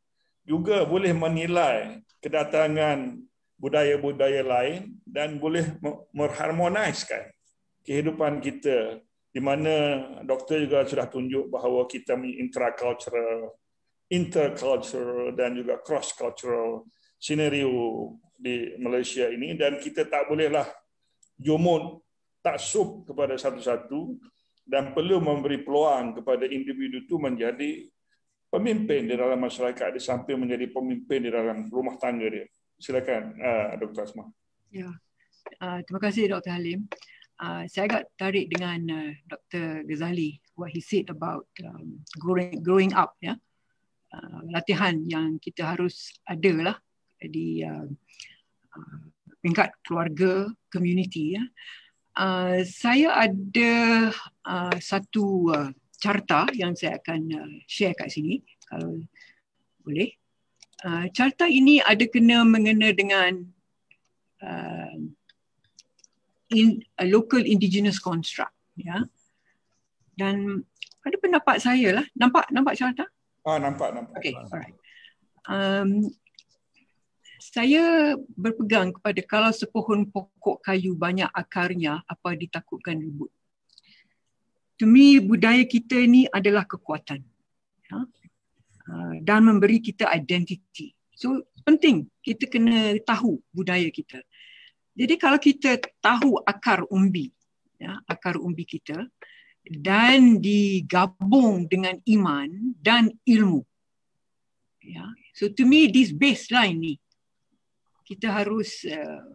Speaker 1: juga boleh menilai kedatangan budaya-budaya lain dan boleh merharmoniskan kehidupan kita di mana doktor juga sudah tunjuk bahawa kita intercultural intercultural dan juga cross cultural scenario di Malaysia ini dan kita tak bolehlah tak sub kepada satu-satu dan perlu memberi peluang kepada individu itu menjadi pemimpin di dalam masyarakat di samping menjadi pemimpin di dalam rumah tangga dia. Silakan uh, Dr. Asma.
Speaker 2: Ya. Uh, terima kasih Dr. Halim. Uh, saya agak tarik dengan uh, Dr. Ghazali what he said about um, growing, growing up ya. Yeah? Uh, latihan yang kita harus ada lah di peringkat uh, uh, keluarga community ya. Uh, saya ada uh, satu uh, carta yang saya akan uh, share kat sini kalau boleh. Uh, carta ini ada kena mengena dengan uh, in a uh, local indigenous construct ya. Dan ada pendapat saya lah. Nampak nampak carta?
Speaker 1: Ah nampak nampak. Okay,
Speaker 2: alright. Um, saya berpegang kepada kalau sepohon pokok kayu banyak akarnya apa ditakutkan ribut. To me budaya kita ini adalah kekuatan. Ha? ha? dan memberi kita identiti. So penting kita kena tahu budaya kita. Jadi kalau kita tahu akar umbi, ya, akar umbi kita dan digabung dengan iman dan ilmu. Ya. So to me this baseline ni kita harus uh,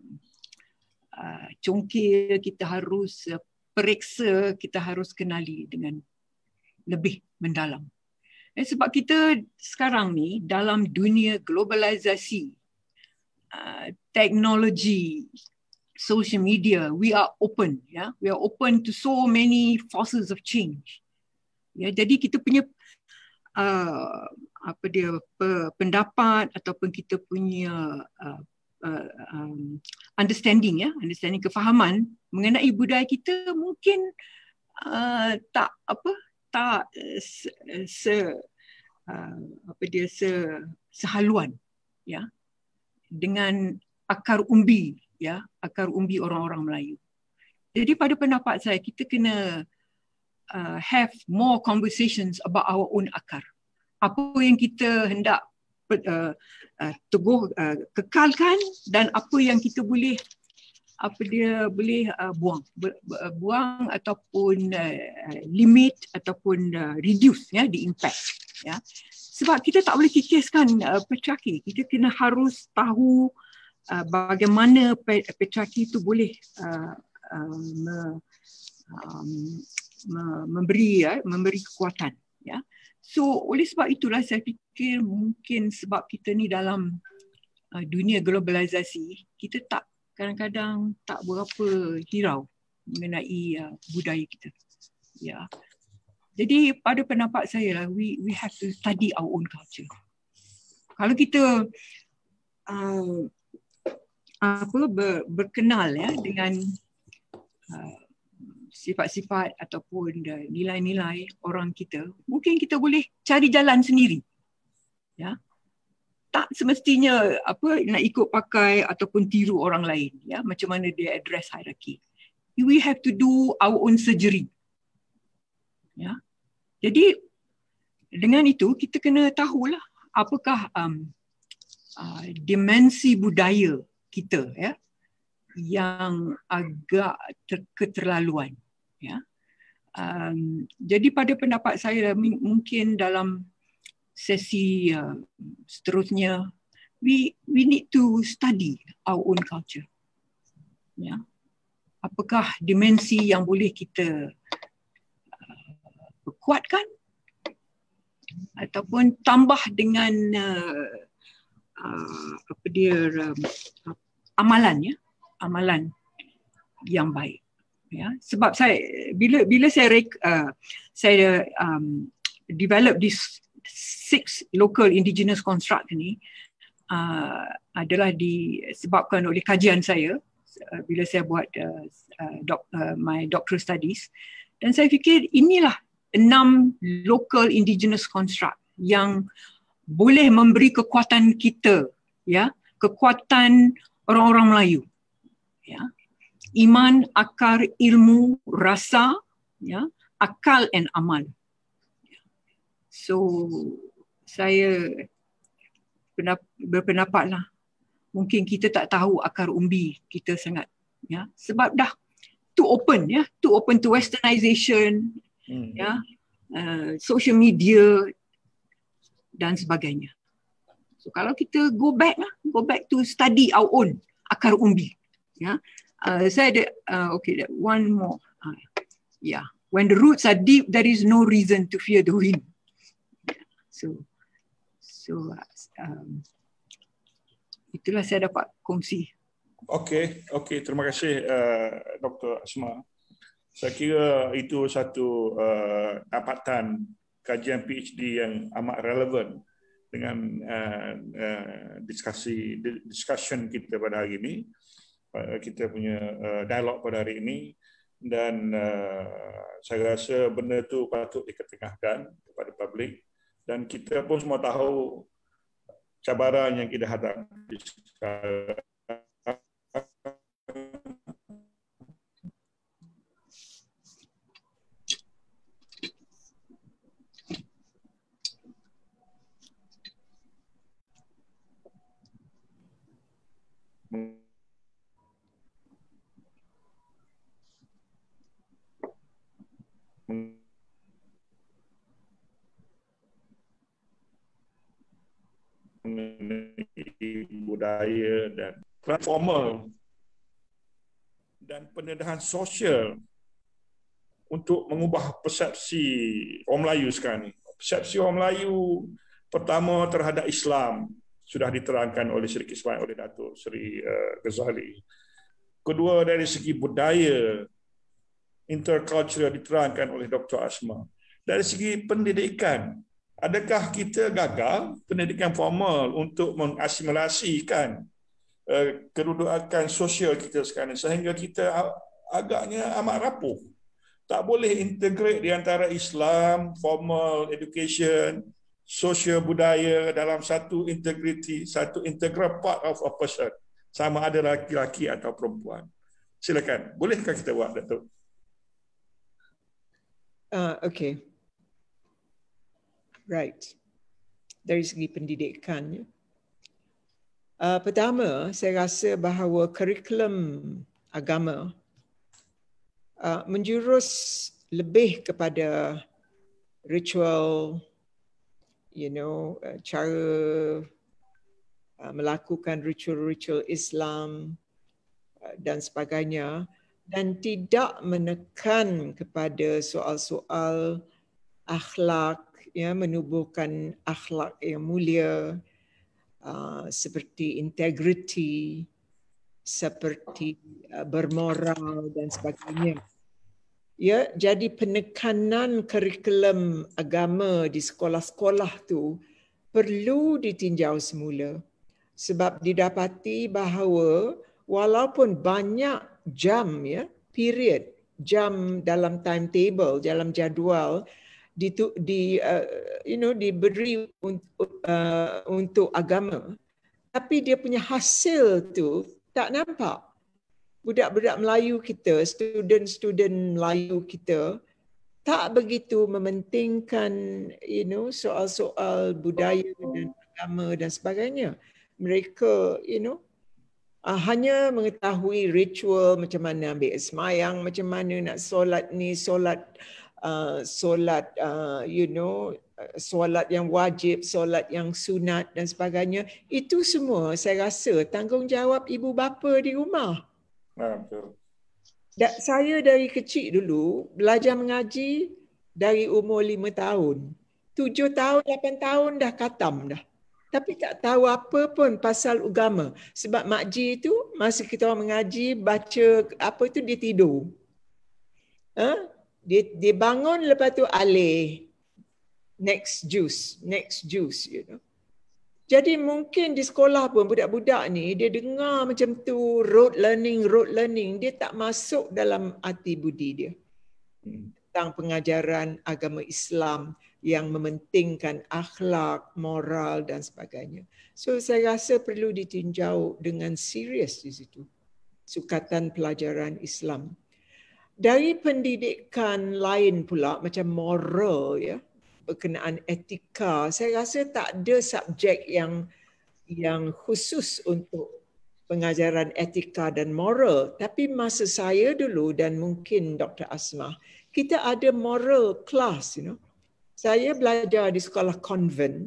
Speaker 2: uh, congkir, kita harus uh, periksa, kita harus kenali dengan lebih mendalam. Eh, sebab kita sekarang ni dalam dunia globalisasi, uh, teknologi, social media, we are open. Yeah? We are open to so many forces of change. Ya, jadi kita punya uh, apa dia pendapat ataupun kita punya uh, Uh, um, understanding ya understanding kefahaman mengenai budaya kita mungkin uh, tak apa tak uh, se, uh, se uh, apa dia se sehaluan ya dengan akar umbi ya akar umbi orang-orang Melayu jadi pada pendapat saya kita kena uh, have more conversations about our own akar apa yang kita hendak Uh, uh, teguh uh, kekalkan dan apa yang kita boleh apa dia boleh uh, buang uh, buang ataupun uh, uh, limit ataupun uh, reduce ya di impact ya sebab kita tak boleh kikiskan uh, pecaki kita kena harus tahu uh, bagaimana pe- pecaki itu boleh uh, um, um, memberi ya memberi kekuatan ya So oleh sebab itulah saya fikir mungkin sebab kita ni dalam uh, dunia globalisasi, kita tak kadang-kadang tak berapa hirau mengenai uh, budaya kita. Ya. Yeah. Jadi pada pendapat saya lah, we we have to study our own culture. Kalau kita uh, apa ber, berkenal ya dengan uh, sifat-sifat ataupun eh, nilai-nilai orang kita, mungkin kita boleh cari jalan sendiri. Ya. Tak semestinya apa nak ikut pakai ataupun tiru orang lain, ya, macam mana dia address hierarchy. We have to do our own surgery. Ya. Jadi dengan itu kita kena tahulah apakah um, uh, dimensi budaya kita ya yang agak terketerlaluan ya um, jadi pada pendapat saya mungkin dalam sesi uh, seterusnya we we need to study our own culture ya apakah dimensi yang boleh kita uh, kuatkan ataupun tambah dengan uh, uh, apa dia um, amalan ya amalan yang baik ya sebab saya bila bila saya rek, uh, ah, saya um, develop this six local indigenous construct ni uh, adalah disebabkan oleh kajian saya uh, bila saya buat uh, doc, uh, my doctoral studies dan saya fikir inilah enam local indigenous construct yang boleh memberi kekuatan kita ya kekuatan orang-orang Melayu ya iman, akar, ilmu, rasa, ya, akal dan amal. So saya berpendapat lah. Mungkin kita tak tahu akar umbi kita sangat. Ya, sebab dah too open, ya, too open to westernisation, hmm. ya, uh, social media dan sebagainya. So kalau kita go back lah, go back to study our own akar umbi. Ya, Uh, saya ada, uh, okay, one more. Uh, yeah. When the roots are deep, there is no reason to fear the wind. Yeah. So, so uh, um, itulah saya dapat kongsi.
Speaker 1: Okay, okay. Terima kasih, uh, Dr. Asma. Saya kira itu satu uh, dapatan kajian PhD yang amat relevan dengan uh, uh, diskusi discussion kita pada hari ini. Uh, kita punya uh, dialog pada hari ini dan uh, saya rasa benda tu patut diketengahkan kepada publik dan kita pun semua tahu cabaran yang kita hadapi sekarang transformal dan pendedahan sosial untuk mengubah persepsi orang Melayu sekarang ini. Persepsi orang Melayu pertama terhadap Islam sudah diterangkan oleh Sri Kismayat, oleh Datuk Sri eh, Ghazali. Kedua dari segi budaya, intercultural diterangkan oleh Dr. Asma. Dari segi pendidikan, adakah kita gagal pendidikan formal untuk mengasimilasikan Eh, kedudukan sosial kita sekarang sehingga kita agaknya amat rapuh. Tak boleh integrate di antara Islam, formal education, sosial budaya dalam satu integrity, satu integral part of a person. Sama ada laki-laki atau perempuan. Silakan. Bolehkah kita buat, Datuk?
Speaker 4: Uh, okay. Right. Dari segi pendidikannya. Uh, pertama, saya rasa bahawa kurikulum agama uh, menjurus lebih kepada ritual, you know, uh, cara uh, melakukan ritual-ritual Islam uh, dan sebagainya dan tidak menekan kepada soal-soal akhlak, ya, menubuhkan akhlak yang mulia, Ah, seperti integriti, seperti uh, bermoral dan sebagainya. Ya, jadi penekanan kurikulum agama di sekolah-sekolah tu perlu ditinjau semula sebab didapati bahawa walaupun banyak jam ya, period jam dalam timetable, dalam jadual di di uh, you know diberi untuk uh, untuk agama tapi dia punya hasil tu tak nampak budak-budak Melayu kita student-student Melayu kita tak begitu mementingkan you know soal-soal budaya dan agama dan sebagainya mereka you know Uh, hanya mengetahui ritual macam mana ambil semayang, macam mana nak solat ni, solat uh, Uh, solat uh, you know uh, solat yang wajib solat yang sunat dan sebagainya itu semua saya rasa tanggungjawab ibu bapa di rumah ah, Da, saya dari kecil dulu belajar mengaji dari umur lima tahun. Tujuh tahun, lapan tahun dah katam dah. Tapi tak tahu apa pun pasal agama. Sebab makji itu masa kita orang mengaji, baca apa itu dia tidur. Ha? dia dia bangun lepas tu alih next juice next juice you know jadi mungkin di sekolah pun budak-budak ni dia dengar macam tu road learning road learning dia tak masuk dalam hati budi dia hmm. tentang pengajaran agama Islam yang mementingkan akhlak, moral dan sebagainya. So saya rasa perlu ditinjau dengan serius di situ. Sukatan pelajaran Islam dari pendidikan lain pula macam moral ya berkenaan etika saya rasa tak ada subjek yang yang khusus untuk pengajaran etika dan moral tapi masa saya dulu dan mungkin Dr Asma, kita ada moral class you know saya belajar di sekolah convent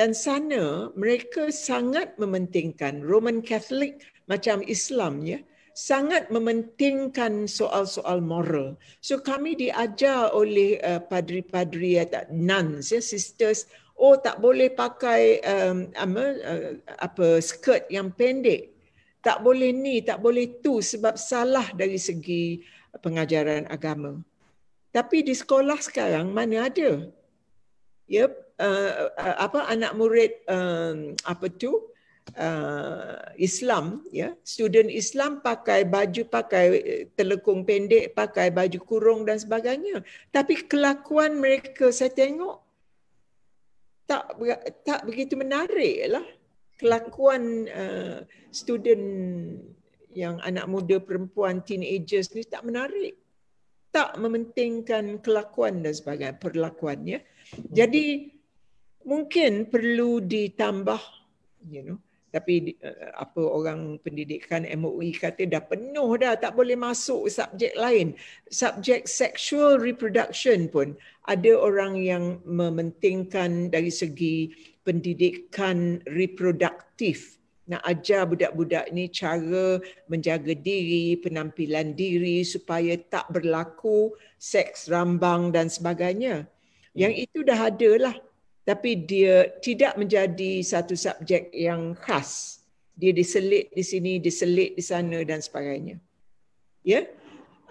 Speaker 4: dan sana mereka sangat mementingkan Roman Catholic macam Islam ya yeah? sangat mementingkan soal-soal moral. So kami diajar oleh uh, padri-padri atau eh, nuns ya sisters oh tak boleh pakai um, apa skirt yang pendek. Tak boleh ni, tak boleh tu sebab salah dari segi pengajaran agama. Tapi di sekolah sekarang mana ada? Yep, uh, apa anak murid um, apa tu? uh, Islam ya student Islam pakai baju pakai eh, telekung pendek pakai baju kurung dan sebagainya tapi kelakuan mereka saya tengok tak tak begitu menarik lah kelakuan uh, student yang anak muda perempuan teenagers ni tak menarik tak mementingkan kelakuan dan sebagainya perlakuannya jadi mungkin perlu ditambah you know tapi eh, eh, apa orang pendidikan MOE kata dah penuh dah tak boleh masuk subjek lain subjek sexual reproduction pun ada orang yang mementingkan dari segi pendidikan reproduktif nak ajar budak-budak ni cara menjaga diri penampilan diri supaya tak berlaku seks rambang dan sebagainya yang hmm. itu dah ada lah tapi dia tidak menjadi satu subjek yang khas. Dia diselit di sini, diselit di sana dan sebagainya. Ya. Yeah?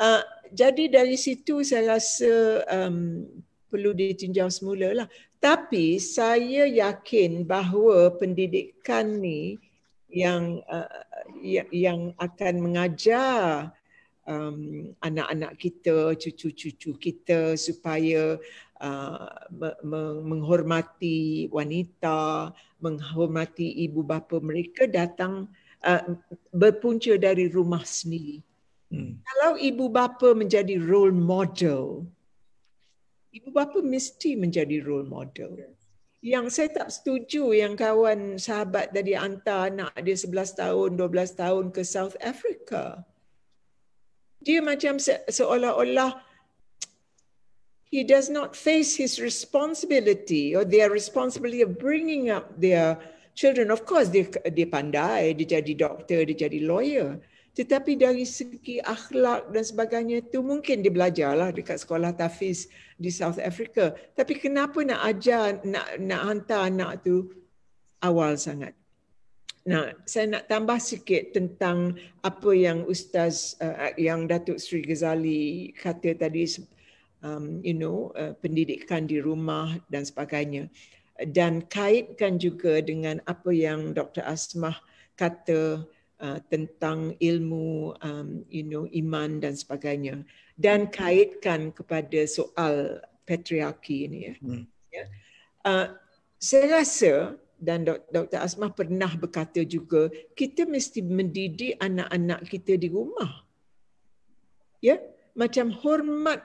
Speaker 4: Uh, jadi dari situ saya rasa um, perlu ditinjau semula lah. Tapi saya yakin bahawa pendidikan ni yang uh, ya, yang akan mengajar um, anak-anak kita, cucu-cucu kita supaya uh, me- menghormati wanita, menghormati ibu bapa mereka datang uh, berpunca dari rumah sendiri. Hmm. Kalau ibu bapa menjadi role model, ibu bapa mesti menjadi role model. Yang saya tak setuju yang kawan sahabat tadi hantar anak dia 11 tahun, 12 tahun ke South Africa. Dia macam se- seolah-olah he does not face his responsibility or their responsibility of bringing up their children. Of course, dia, dia pandai, dia jadi doktor, dia jadi lawyer. Tetapi dari segi akhlak dan sebagainya itu mungkin dia belajarlah dekat sekolah tafiz di South Africa. Tapi kenapa nak ajar, nak, nak hantar anak tu awal sangat? Nah, saya nak tambah sikit tentang apa yang Ustaz, uh, yang Datuk Sri Ghazali kata tadi um, you know, uh, pendidikan di rumah dan sebagainya. Dan kaitkan juga dengan apa yang Dr. Asmah kata uh, tentang ilmu, um, you know, iman dan sebagainya. Dan kaitkan kepada soal patriarki ini. Ya. Hmm. Ya. Uh, saya rasa dan Dr. Asmah pernah berkata juga, kita mesti mendidik anak-anak kita di rumah. Ya, macam hormat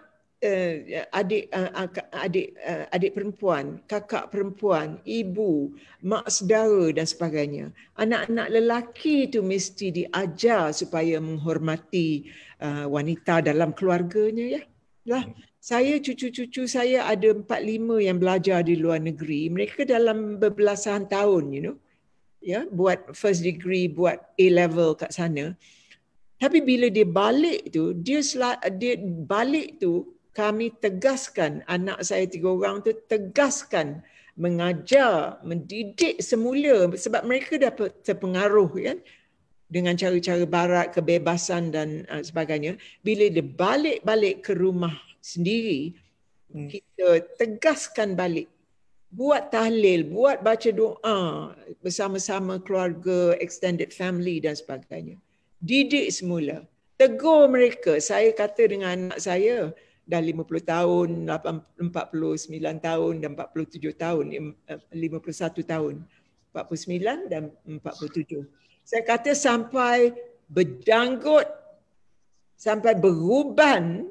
Speaker 4: uh, adik uh, adik uh, adik perempuan, kakak perempuan, ibu, mak saudara dan sebagainya. Anak-anak lelaki itu mesti diajar supaya menghormati uh, wanita dalam keluarganya ya. Lah, saya cucu-cucu saya ada empat lima yang belajar di luar negeri. Mereka dalam berbelasan tahun, you know. Ya, buat first degree, buat A level kat sana. Tapi bila dia balik tu, dia, dia balik tu kami tegaskan anak saya tiga orang tu tegaskan mengajar mendidik semula sebab mereka dapat terpengaruh ya dengan cara-cara barat kebebasan dan uh, sebagainya bila dia balik-balik ke rumah sendiri hmm. kita tegaskan balik buat tahlil buat baca doa bersama-sama keluarga extended family dan sebagainya didik semula tegur mereka saya kata dengan anak saya dah 50 tahun, 49 tahun dan 47 tahun, 51 tahun, 49 dan 47. Saya kata sampai berjanggut, sampai beruban,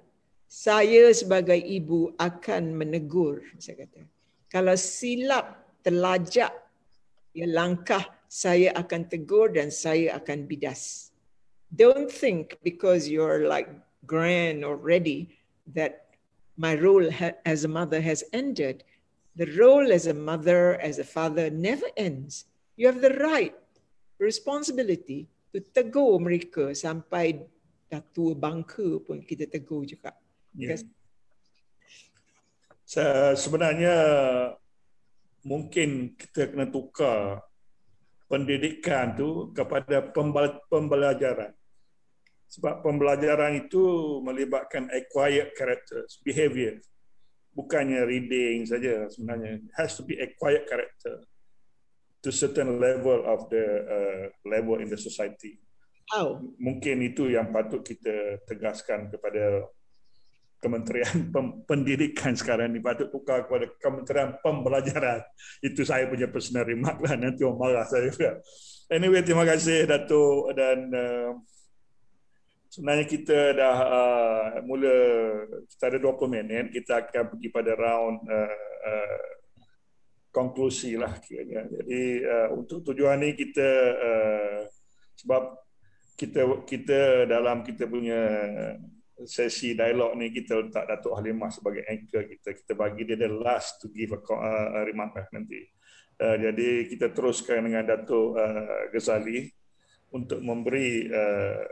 Speaker 4: saya sebagai ibu akan menegur, saya kata. Kalau silap, terlajak, ya langkah, saya akan tegur dan saya akan bidas. Don't think because you're like grand already that my role ha, as a mother has ended. The role as a mother, as a father, never ends. You have the right, responsibility to tegur mereka sampai dah tua bangka pun kita tegur juga. Because...
Speaker 1: Ya. Yeah. So, sebenarnya mungkin kita kena tukar pendidikan tu kepada pembelajaran sebab pembelajaran itu melibatkan acquired characters, behavior. Bukannya reading saja sebenarnya. It has to be acquired character to certain level of the uh, level in the society. How? Mungkin itu yang patut kita tegaskan kepada Kementerian Pendidikan sekarang ini patut tukar kepada Kementerian Pembelajaran. Itu saya punya personal remark lah. Nanti orang marah saya. Anyway, terima kasih Dato' dan uh, sebenarnya kita dah uh, mula kita ada 20 minit eh. kita akan pergi pada round uh, uh, konklusi lah kira kiranya. Jadi uh, untuk tujuan ni kita uh, sebab kita kita dalam kita punya sesi dialog ni kita letak Datuk Halimah sebagai anchor kita. Kita bagi dia the last to give a, uh, a remark lah nanti. Uh, jadi kita teruskan dengan Datuk uh, Ghazali untuk memberi uh,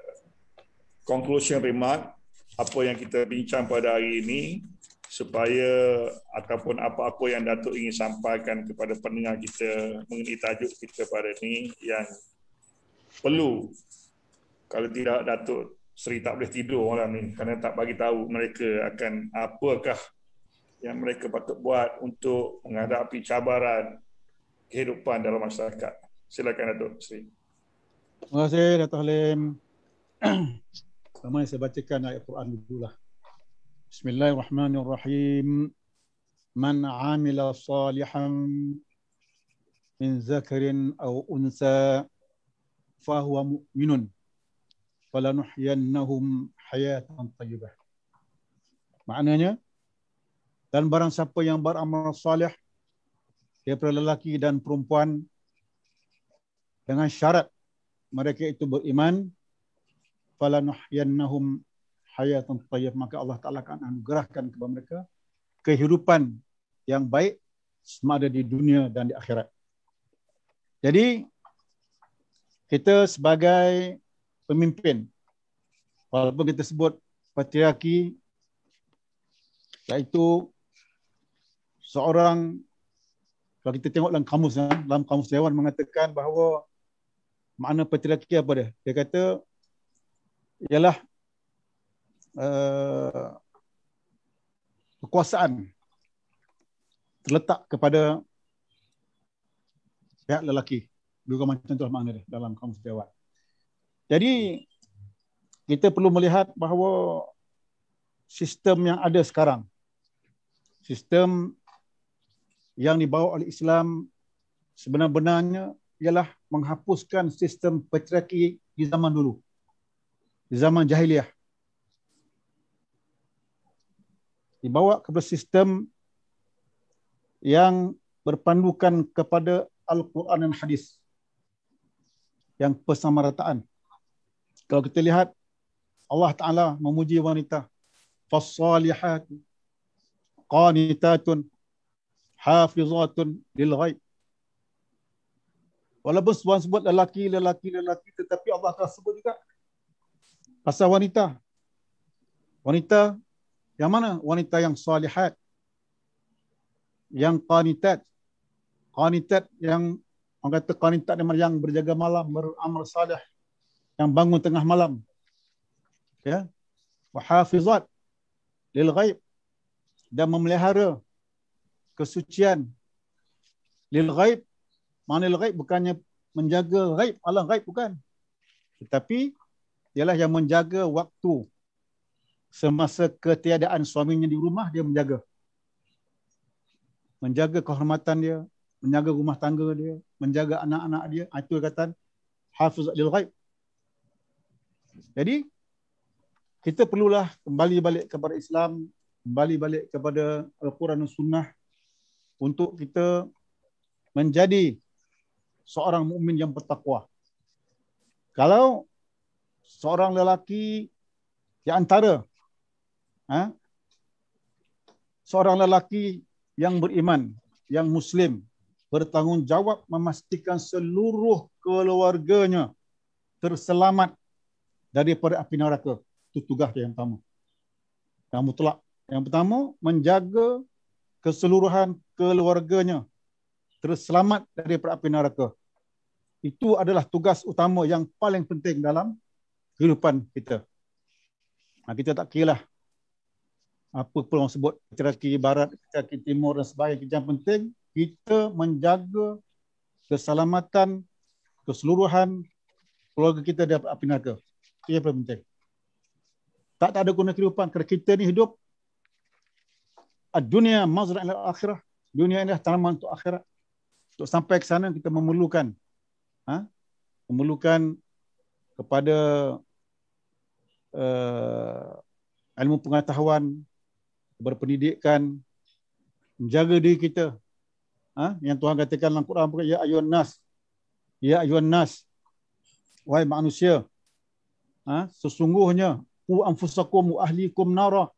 Speaker 1: conclusion remark apa yang kita bincang pada hari ini supaya ataupun apa-apa yang Datuk ingin sampaikan kepada pendengar kita mengenai tajuk kita pada ini yang perlu kalau tidak Datuk Seri tak boleh tidur malam ni kerana tak bagi tahu mereka akan apakah yang mereka patut buat untuk menghadapi cabaran kehidupan dalam masyarakat. Silakan Datuk Seri.
Speaker 5: Terima kasih Datuk Halim. Sama saya bacakan ayat Quran dulu lah. Bismillahirrahmanirrahim. Man amila salihan min zakarin aw unsa fahuwa mu'minun falanuhyannahum hayatan tayyibah. Maknanya, dan barang siapa yang beramal salih daripada lelaki dan perempuan dengan syarat mereka itu beriman falanuhyannahum hayatan tayyib maka Allah Taala akan anugerahkan kepada mereka kehidupan yang baik sama ada di dunia dan di akhirat. Jadi kita sebagai pemimpin walaupun kita sebut patriarki iaitu seorang kalau kita tengok dalam kamus dalam kamus dewan mengatakan bahawa makna patriarki apa dia? Dia kata ialah uh, kekuasaan terletak kepada pihak lelaki. Juga macam tu lah makna dia dalam kaum sejawat. Jadi kita perlu melihat bahawa sistem yang ada sekarang, sistem yang dibawa oleh Islam sebenarnya ialah menghapuskan sistem patriarki di zaman dulu di zaman jahiliah dibawa kepada sistem yang berpandukan kepada Al-Quran dan Hadis yang persamarataan. Kalau kita lihat Allah Ta'ala memuji wanita fassalihat qanitatun hafizatun lil ghaib. Walaupun sebuah sebut lelaki, lelaki, lelaki tetapi Allah Ta'ala sebut juga pasal wanita. Wanita yang mana? Wanita yang salihat. Yang qanitat. Qanitat yang orang kata qanitat yang berjaga malam, beramal salih. Yang bangun tengah malam. Ya. Wahafizat lil ghaib dan memelihara kesucian lil ghaib mana lil ghaib bukannya menjaga ghaib alam ghaib bukan tetapi ialah yang menjaga waktu semasa ketiadaan suaminya di rumah dia menjaga menjaga kehormatan dia menjaga rumah tangga dia menjaga anak-anak dia ah, itu kata hafiz lil ghaib jadi kita perlulah kembali balik kepada Islam kembali balik kepada al-Quran dan sunnah untuk kita menjadi seorang mukmin yang bertakwa kalau seorang lelaki di antara eh, seorang lelaki yang beriman, yang Muslim bertanggungjawab memastikan seluruh keluarganya terselamat daripada api neraka. Itu tugas dia yang pertama. Yang mutlak. Yang pertama, menjaga keseluruhan keluarganya terselamat daripada api neraka. Itu adalah tugas utama yang paling penting dalam kehidupan kita. Ha, kita tak kira lah apa pun orang sebut kiraki barat, kiraki timur dan sebagainya. Yang penting kita menjaga keselamatan keseluruhan keluarga kita di api naga. Itu yang paling penting. Tak, tak ada guna kehidupan kerana kita ni hidup dunia mazra ila akhirah. Dunia ini adalah tanaman untuk akhirat. Untuk sampai ke sana kita memerlukan ha? memerlukan kepada uh, ilmu pengetahuan berpendidikan menjaga diri kita ha? yang Tuhan katakan dalam Quran ya ayuhan nas ya ayuhan nas wahai manusia ha? sesungguhnya u anfusakum wa ahlikum nara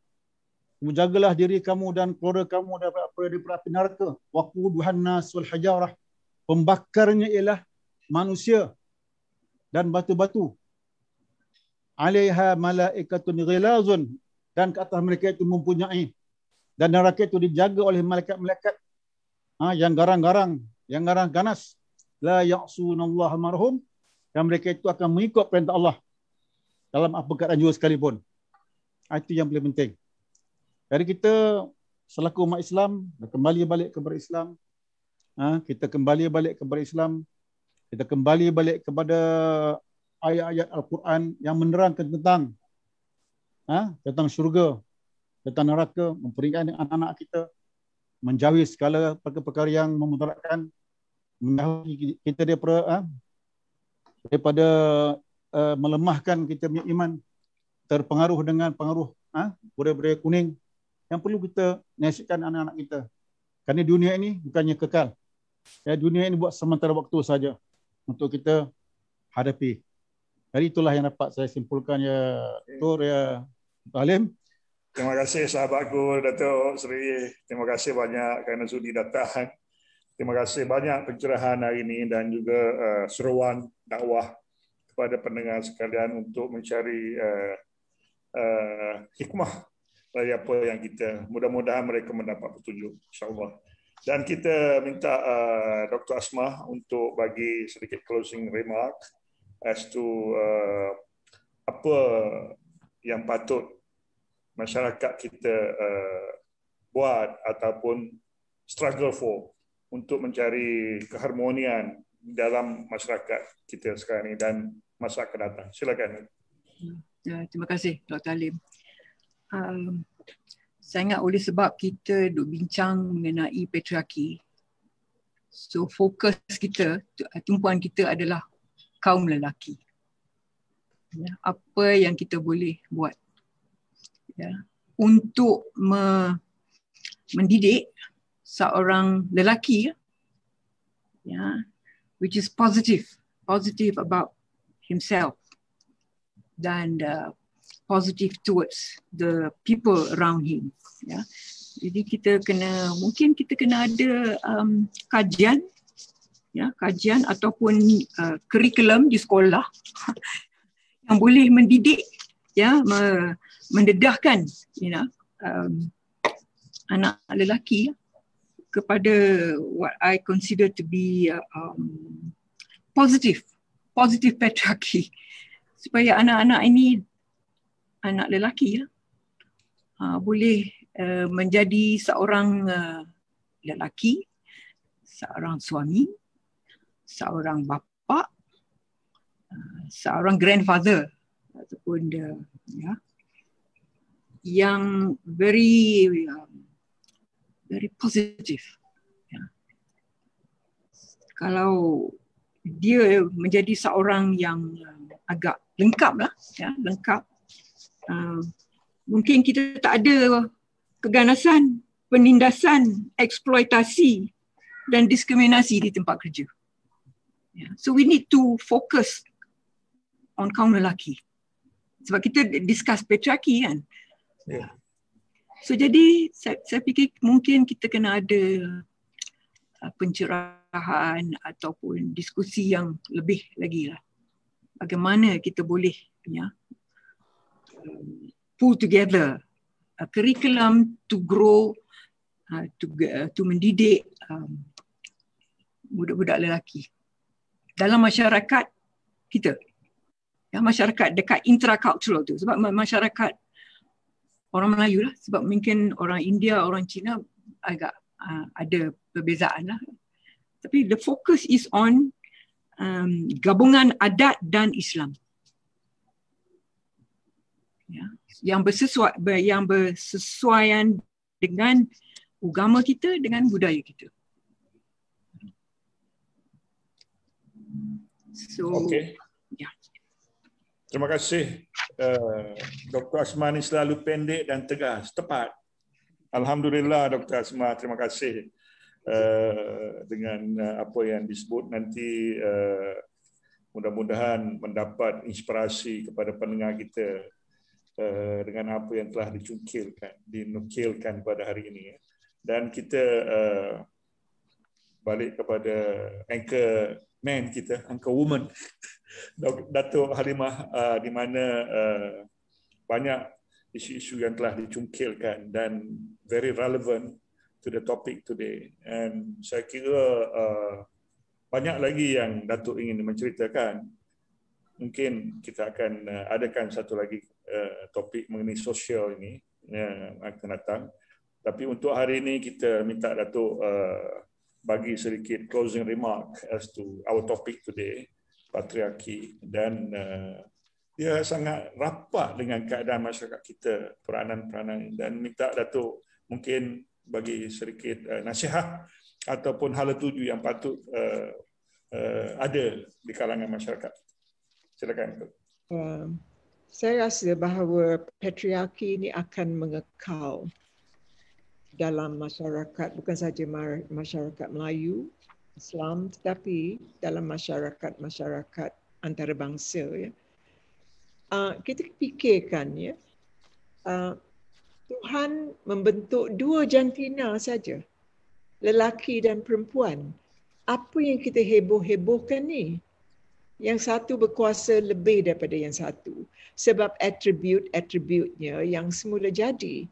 Speaker 5: menjagalah diri kamu dan keluarga kamu daripada api neraka wa quduhan nas wal hajarah pembakarnya ialah manusia dan batu-batu alaiha malaikatun ghilazun dan ke atas mereka itu mempunyai dan neraka itu dijaga oleh malaikat-malaikat ha, yang garang-garang yang garang ganas la ya'sunallah marhum dan mereka itu akan mengikut perintah Allah dalam apa keadaan jua sekalipun ha, itu yang paling penting jadi kita selaku umat Islam kembali balik kepada Islam ha, kita kembali balik kepada Islam kita kembali balik kepada ayat-ayat Al-Quran yang menerangkan tentang ha, tentang syurga, tentang neraka, memperingatkan anak-anak kita, menjauhi segala perkara-perkara yang memutarakan menjauhi kita daripada ha, daripada uh, melemahkan kita punya iman terpengaruh dengan pengaruh ha, budaya-budaya kuning yang perlu kita nasihatkan anak-anak kita. Kerana dunia ini bukannya kekal. Ya, dunia ini buat sementara waktu saja untuk kita hadapi. Jadi itulah yang dapat saya simpulkan ya Tur ya Alim.
Speaker 1: Terima kasih sahabatku Datuk Seri. Terima kasih banyak kerana sudi datang. Terima kasih banyak pencerahan hari ini dan juga uh, seruan dakwah kepada pendengar sekalian untuk mencari uh, uh, hikmah dari apa yang kita mudah-mudahan mereka mendapat petunjuk insyaallah. Dan kita minta uh, Dr. Asmah untuk bagi sedikit closing remark as to uh, apa yang patut masyarakat kita uh, buat ataupun struggle for untuk mencari keharmonian dalam masyarakat kita sekarang ini dan masa akan datang. Silakan.
Speaker 2: Ya, terima kasih Dr. Alim. Um, saya ingat oleh sebab kita duk bincang mengenai patriarki, so fokus kita, tumpuan kita adalah kaum lelaki. Ya, apa yang kita boleh buat ya, untuk me- mendidik seorang lelaki ya, which is positive, positive about himself dan uh, positive towards the people around him. Ya. Jadi kita kena, mungkin kita kena ada um, kajian ya kajian ataupun kurikulum uh, di sekolah yang boleh mendidik ya me- mendedahkan you know um, anak lelaki kepada what i consider to be uh, um positive positive patriarchy supaya anak-anak ini anak lelaki ya uh, boleh uh, menjadi seorang uh, lelaki seorang suami seorang bapa, uh, seorang grandfather ataupun the ya yang very um, very positive. Ya. Kalau dia menjadi seorang yang um, agak lengkap lah, ya, lengkap. Uh, mungkin kita tak ada keganasan, penindasan, eksploitasi dan diskriminasi di tempat kerja. So we need to focus on kaum lelaki. Sebab kita discuss patriarchy kan. So jadi saya, saya fikir mungkin kita kena ada uh, pencerahan ataupun diskusi yang lebih lagi lah. Bagaimana kita boleh ya, um, pull together a curriculum to grow, uh, to, uh, to mendidik um, budak-budak lelaki dalam masyarakat kita. Ya, masyarakat dekat intracultural tu. Sebab masyarakat orang Melayu lah. Sebab mungkin orang India, orang Cina agak uh, ada perbezaan lah. Tapi the focus is on um, gabungan adat dan Islam. Ya. Yang, bersesua, yang bersesuaian dengan agama kita, dengan budaya kita.
Speaker 1: So, okay. Yeah. Terima kasih uh, eh, Dr. Asmani selalu pendek dan tegas, tepat. Alhamdulillah Dr. Asma, terima kasih uh, dengan uh, apa yang disebut nanti uh, mudah-mudahan mendapat inspirasi kepada pendengar kita uh, dengan apa yang telah dicungkilkan, dinukilkan pada hari ini. Dan kita uh, balik kepada anchor man kita, uncle woman, Datuk Halimah uh, di mana uh, banyak isu-isu yang telah dicungkilkan dan very relevant to the topic today. And saya kira uh, banyak lagi yang Datuk ingin menceritakan. Mungkin kita akan adakan satu lagi topik mengenai sosial ini yang akan datang. Tapi untuk hari ini kita minta Datuk bagi sedikit closing remark as to our topic today, patriarki dan uh, dia sangat rapat dengan keadaan masyarakat kita, peranan-peranan dan minta Datuk mungkin bagi sedikit uh, nasihat ataupun hala tuju yang patut uh, Uh, ada di kalangan masyarakat. Silakan.
Speaker 4: Uh, saya rasa bahawa patriarki ini akan mengekal dalam masyarakat bukan saja masyarakat Melayu Islam tetapi dalam masyarakat-masyarakat antarabangsa ya uh, kita fikirkan ya uh, Tuhan membentuk dua jantina saja lelaki dan perempuan apa yang kita heboh-hebohkan ni yang satu berkuasa lebih daripada yang satu sebab atribut atributnya yang semula jadi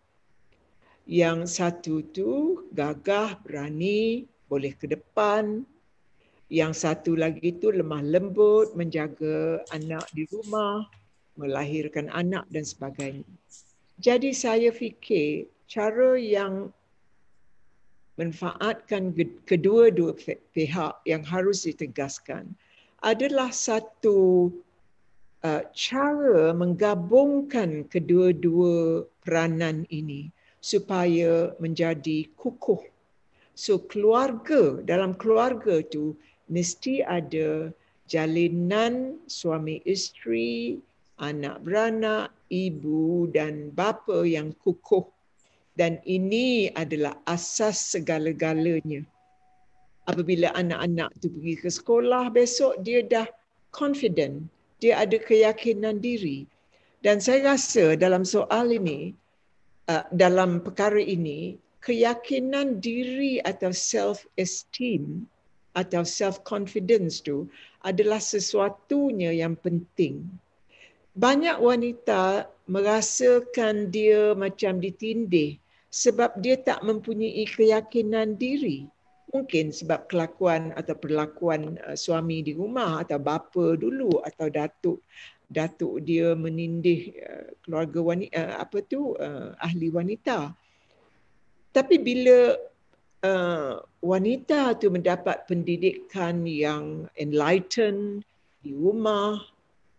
Speaker 4: yang satu tu gagah, berani, boleh ke depan. Yang satu lagi tu lemah lembut, menjaga anak di rumah, melahirkan anak dan sebagainya. Jadi saya fikir cara yang manfaatkan kedua-dua pihak yang harus ditegaskan adalah satu uh, cara menggabungkan kedua-dua peranan ini supaya menjadi kukuh. So keluarga dalam keluarga tu mesti ada jalinan suami isteri, anak beranak, ibu dan bapa yang kukuh. Dan ini adalah asas segala-galanya. Apabila anak-anak tu pergi ke sekolah besok dia dah confident, dia ada keyakinan diri. Dan saya rasa dalam soal ini Uh, dalam perkara ini keyakinan diri atau self esteem atau self confidence tu adalah sesuatunya yang penting banyak wanita merasakan dia macam ditindih sebab dia tak mempunyai keyakinan diri mungkin sebab kelakuan atau perlakuan uh, suami di rumah atau bapa dulu atau datuk datuk dia menindih uh, keluarga wanita uh, eh, apa tu uh, ahli wanita tapi bila uh, wanita tu mendapat pendidikan yang enlightened di rumah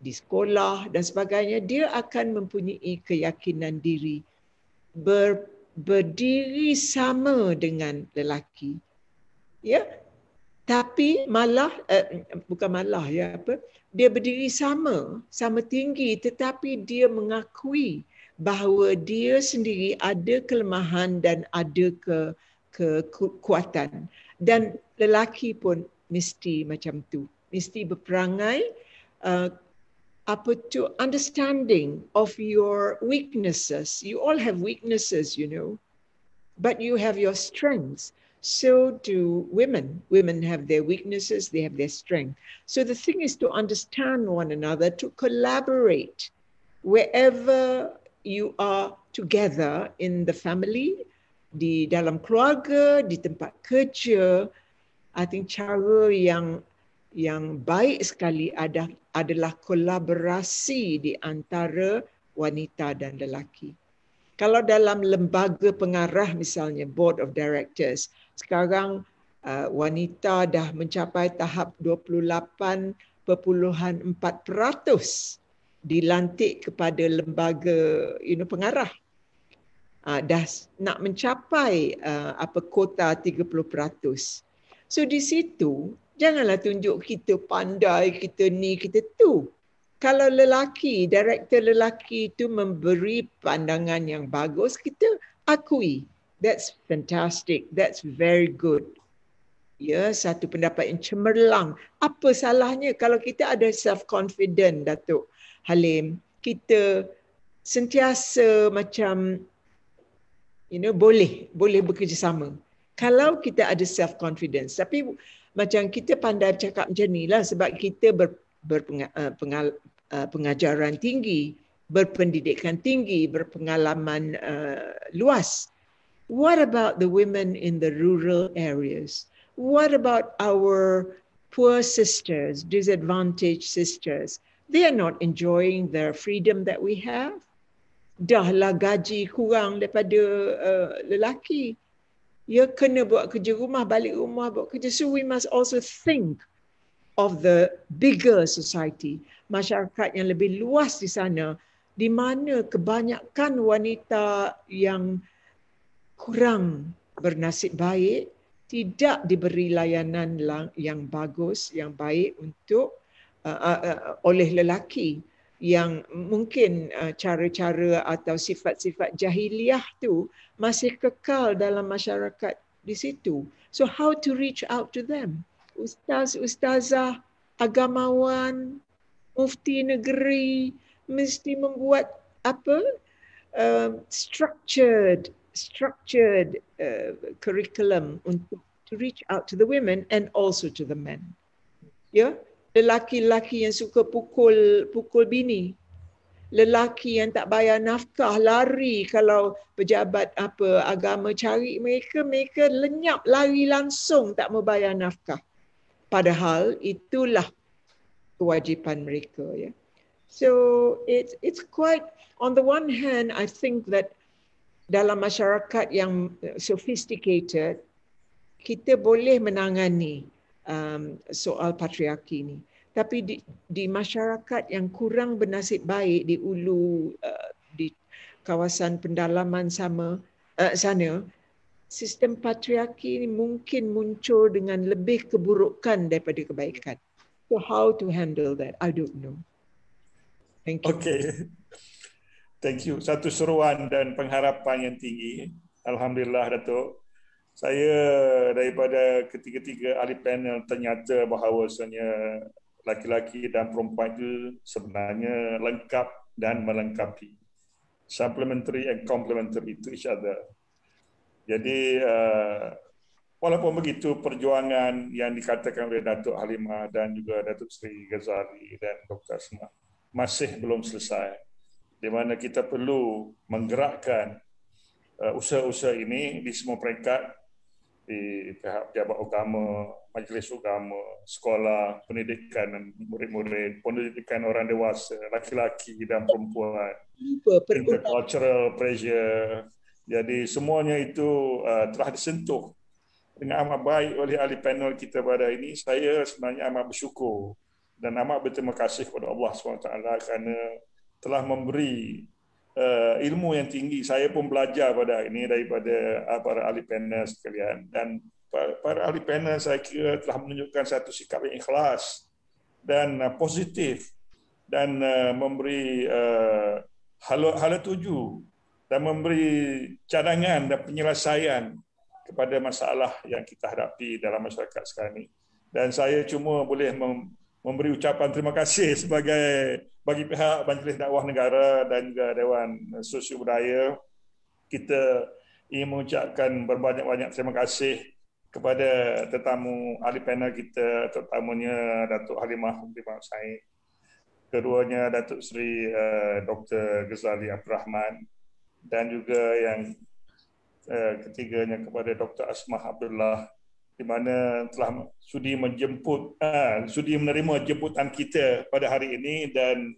Speaker 4: di sekolah dan sebagainya dia akan mempunyai keyakinan diri ber, berdiri sama dengan lelaki ya tapi malah uh, bukan malah ya apa dia berdiri sama, sama tinggi tetapi dia mengakui bahawa dia sendiri ada kelemahan dan ada ke kekuatan. Dan lelaki pun mesti macam tu. Mesti berperangai uh, apa tu understanding of your weaknesses. You all have weaknesses, you know. But you have your strengths so do women. Women have their weaknesses, they have their strength. So the thing is to understand one another, to collaborate wherever you are together in the family, di dalam keluarga, di tempat kerja. I think cara yang yang baik sekali ada, adalah kolaborasi di antara wanita dan lelaki. Kalau dalam lembaga pengarah misalnya board of directors, sekarang uh, wanita dah mencapai tahap 28.4% dilantik kepada lembaga you know pengarah uh, dah nak mencapai uh, apa kota 30%. So di situ janganlah tunjuk kita pandai kita ni kita tu. Kalau lelaki, director lelaki itu memberi pandangan yang bagus, kita akui. That's fantastic. That's very good. Ya, satu pendapat yang cemerlang. Apa salahnya kalau kita ada self-confident, Datuk Halim? Kita sentiasa macam, you know, boleh. Boleh bekerjasama. Kalau kita ada self-confidence. Tapi macam kita pandai cakap macam ni lah sebab kita ber, berpenga, eh, eh, tinggi, berpendidikan tinggi, berpengalaman uh, luas. What about the women in the rural areas? What about our poor sisters, disadvantaged sisters? They are not enjoying the freedom that we have. Dah la gaji kurang daripada uh, lelaki. Ya kena buat kerja rumah, balik rumah buat kerja. So we must also think of the bigger society, masyarakat yang lebih luas di sana, di mana kebanyakan wanita yang kurang bernasib baik, tidak diberi layanan yang bagus, yang baik untuk uh, uh, uh, oleh lelaki yang mungkin uh, cara-cara atau sifat-sifat jahiliah tu masih kekal dalam masyarakat di situ. So how to reach out to them? Ustaz, ustazah, agamawan, mufti negeri mesti membuat apa? Uh, structured structured uh, curriculum untuk to reach out to the women and also to the men. Yeah, lelaki-lelaki yang suka pukul pukul bini, lelaki yang tak bayar nafkah lari kalau pejabat apa agama cari mereka mereka lenyap lari langsung tak mau bayar nafkah. Padahal itulah kewajipan mereka. Yeah. So it's it's quite on the one hand I think that dalam masyarakat yang eh, sophisticated kita boleh menangani um, soal patriarki ini. Tapi di, di masyarakat yang kurang bernasib baik di ulu uh, di kawasan pendalaman sama uh, sana sistem patriarki ini mungkin muncul dengan lebih keburukan daripada kebaikan. So how to handle that? I don't know. Thank you. Okay.
Speaker 1: Thank you. Satu seruan dan pengharapan yang tinggi. Alhamdulillah, Datuk. Saya daripada ketiga-tiga ahli panel ternyata bahawa bahawasanya laki-laki dan perempuan itu sebenarnya lengkap dan melengkapi. Supplementary and complementary to each other. Jadi, uh, walaupun begitu perjuangan yang dikatakan oleh Datuk Halimah dan juga Datuk Sri Ghazali dan Dr. Asma masih belum selesai di mana kita perlu menggerakkan uh, usaha-usaha ini di semua peringkat di pihak jabat agama, majlis agama, sekolah, pendidikan dan murid-murid, pendidikan orang dewasa, laki-laki dan perempuan. cultural pressure. Jadi semuanya itu uh, telah disentuh dengan amat baik oleh ahli panel kita pada ini. Saya sebenarnya amat bersyukur dan amat berterima kasih kepada Allah SWT kerana telah memberi uh, ilmu yang tinggi. Saya pun belajar pada ini daripada uh, para ahli panel sekalian dan para, para ahli panel saya kira telah menunjukkan satu sikap yang ikhlas dan uh, positif dan uh, memberi uh, hal hala tuju dan memberi cadangan dan penyelesaian kepada masalah yang kita hadapi dalam masyarakat sekarang ini. Dan saya cuma boleh memberi ucapan terima kasih sebagai bagi pihak Majlis Dakwah Negara dan juga Dewan Sosio Budaya kita ingin mengucapkan berbanyak-banyak terima kasih kepada tetamu ahli panel kita terutamanya Datuk Halimah Binti Said keduanya Datuk Seri uh, eh, Dr. Ghazali Rahman dan juga yang eh, ketiganya kepada Dr. Asmah Abdullah di mana telah sudi menjemput uh, sudi menerima jemputan kita pada hari ini dan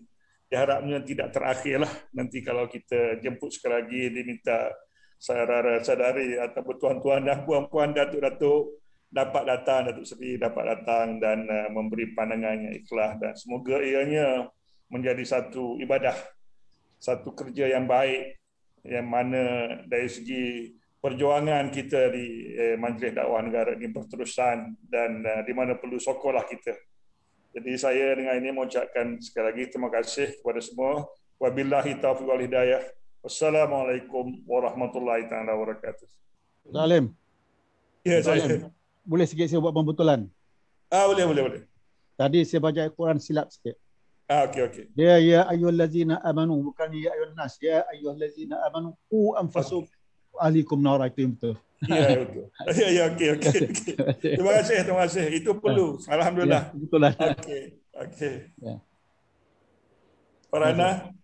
Speaker 1: diharapnya tidak terakhirlah nanti kalau kita jemput sekali lagi diminta saudara saudari atau tuan-tuan dan puan-puan datuk-datuk dapat datang datuk seri dapat datang dan uh, memberi pandangan yang ikhlas dan semoga ianya menjadi satu ibadah satu kerja yang baik yang mana dari segi perjuangan kita di eh, Majlis Dakwah Negara ini berterusan dan eh, di mana perlu sokonglah kita. Jadi saya dengan ini mengucapkan sekali lagi terima kasih kepada semua. Wabillahi taufiq wal hidayah. Wassalamualaikum warahmatullahi taala wabarakatuh.
Speaker 5: Salim. Ya saya. Salim. Boleh sikit saya buat pembetulan?
Speaker 3: Ah boleh boleh boleh.
Speaker 5: Tadi saya baca Al-Quran silap sikit. Ah okey okey. Ya ya ayyuhallazina amanu bukan ya ayyuhannas ya ayyuhallazina amanu qu anfusukum ahli kumnara itu betul. Ya, ya, ya, ya, okey, Okay. Terima kasih, terima kasih. Itu perlu. Ya. Alhamdulillah. Ya, betul lah. Okey, okey.
Speaker 3: Ya. Farhana? Ya.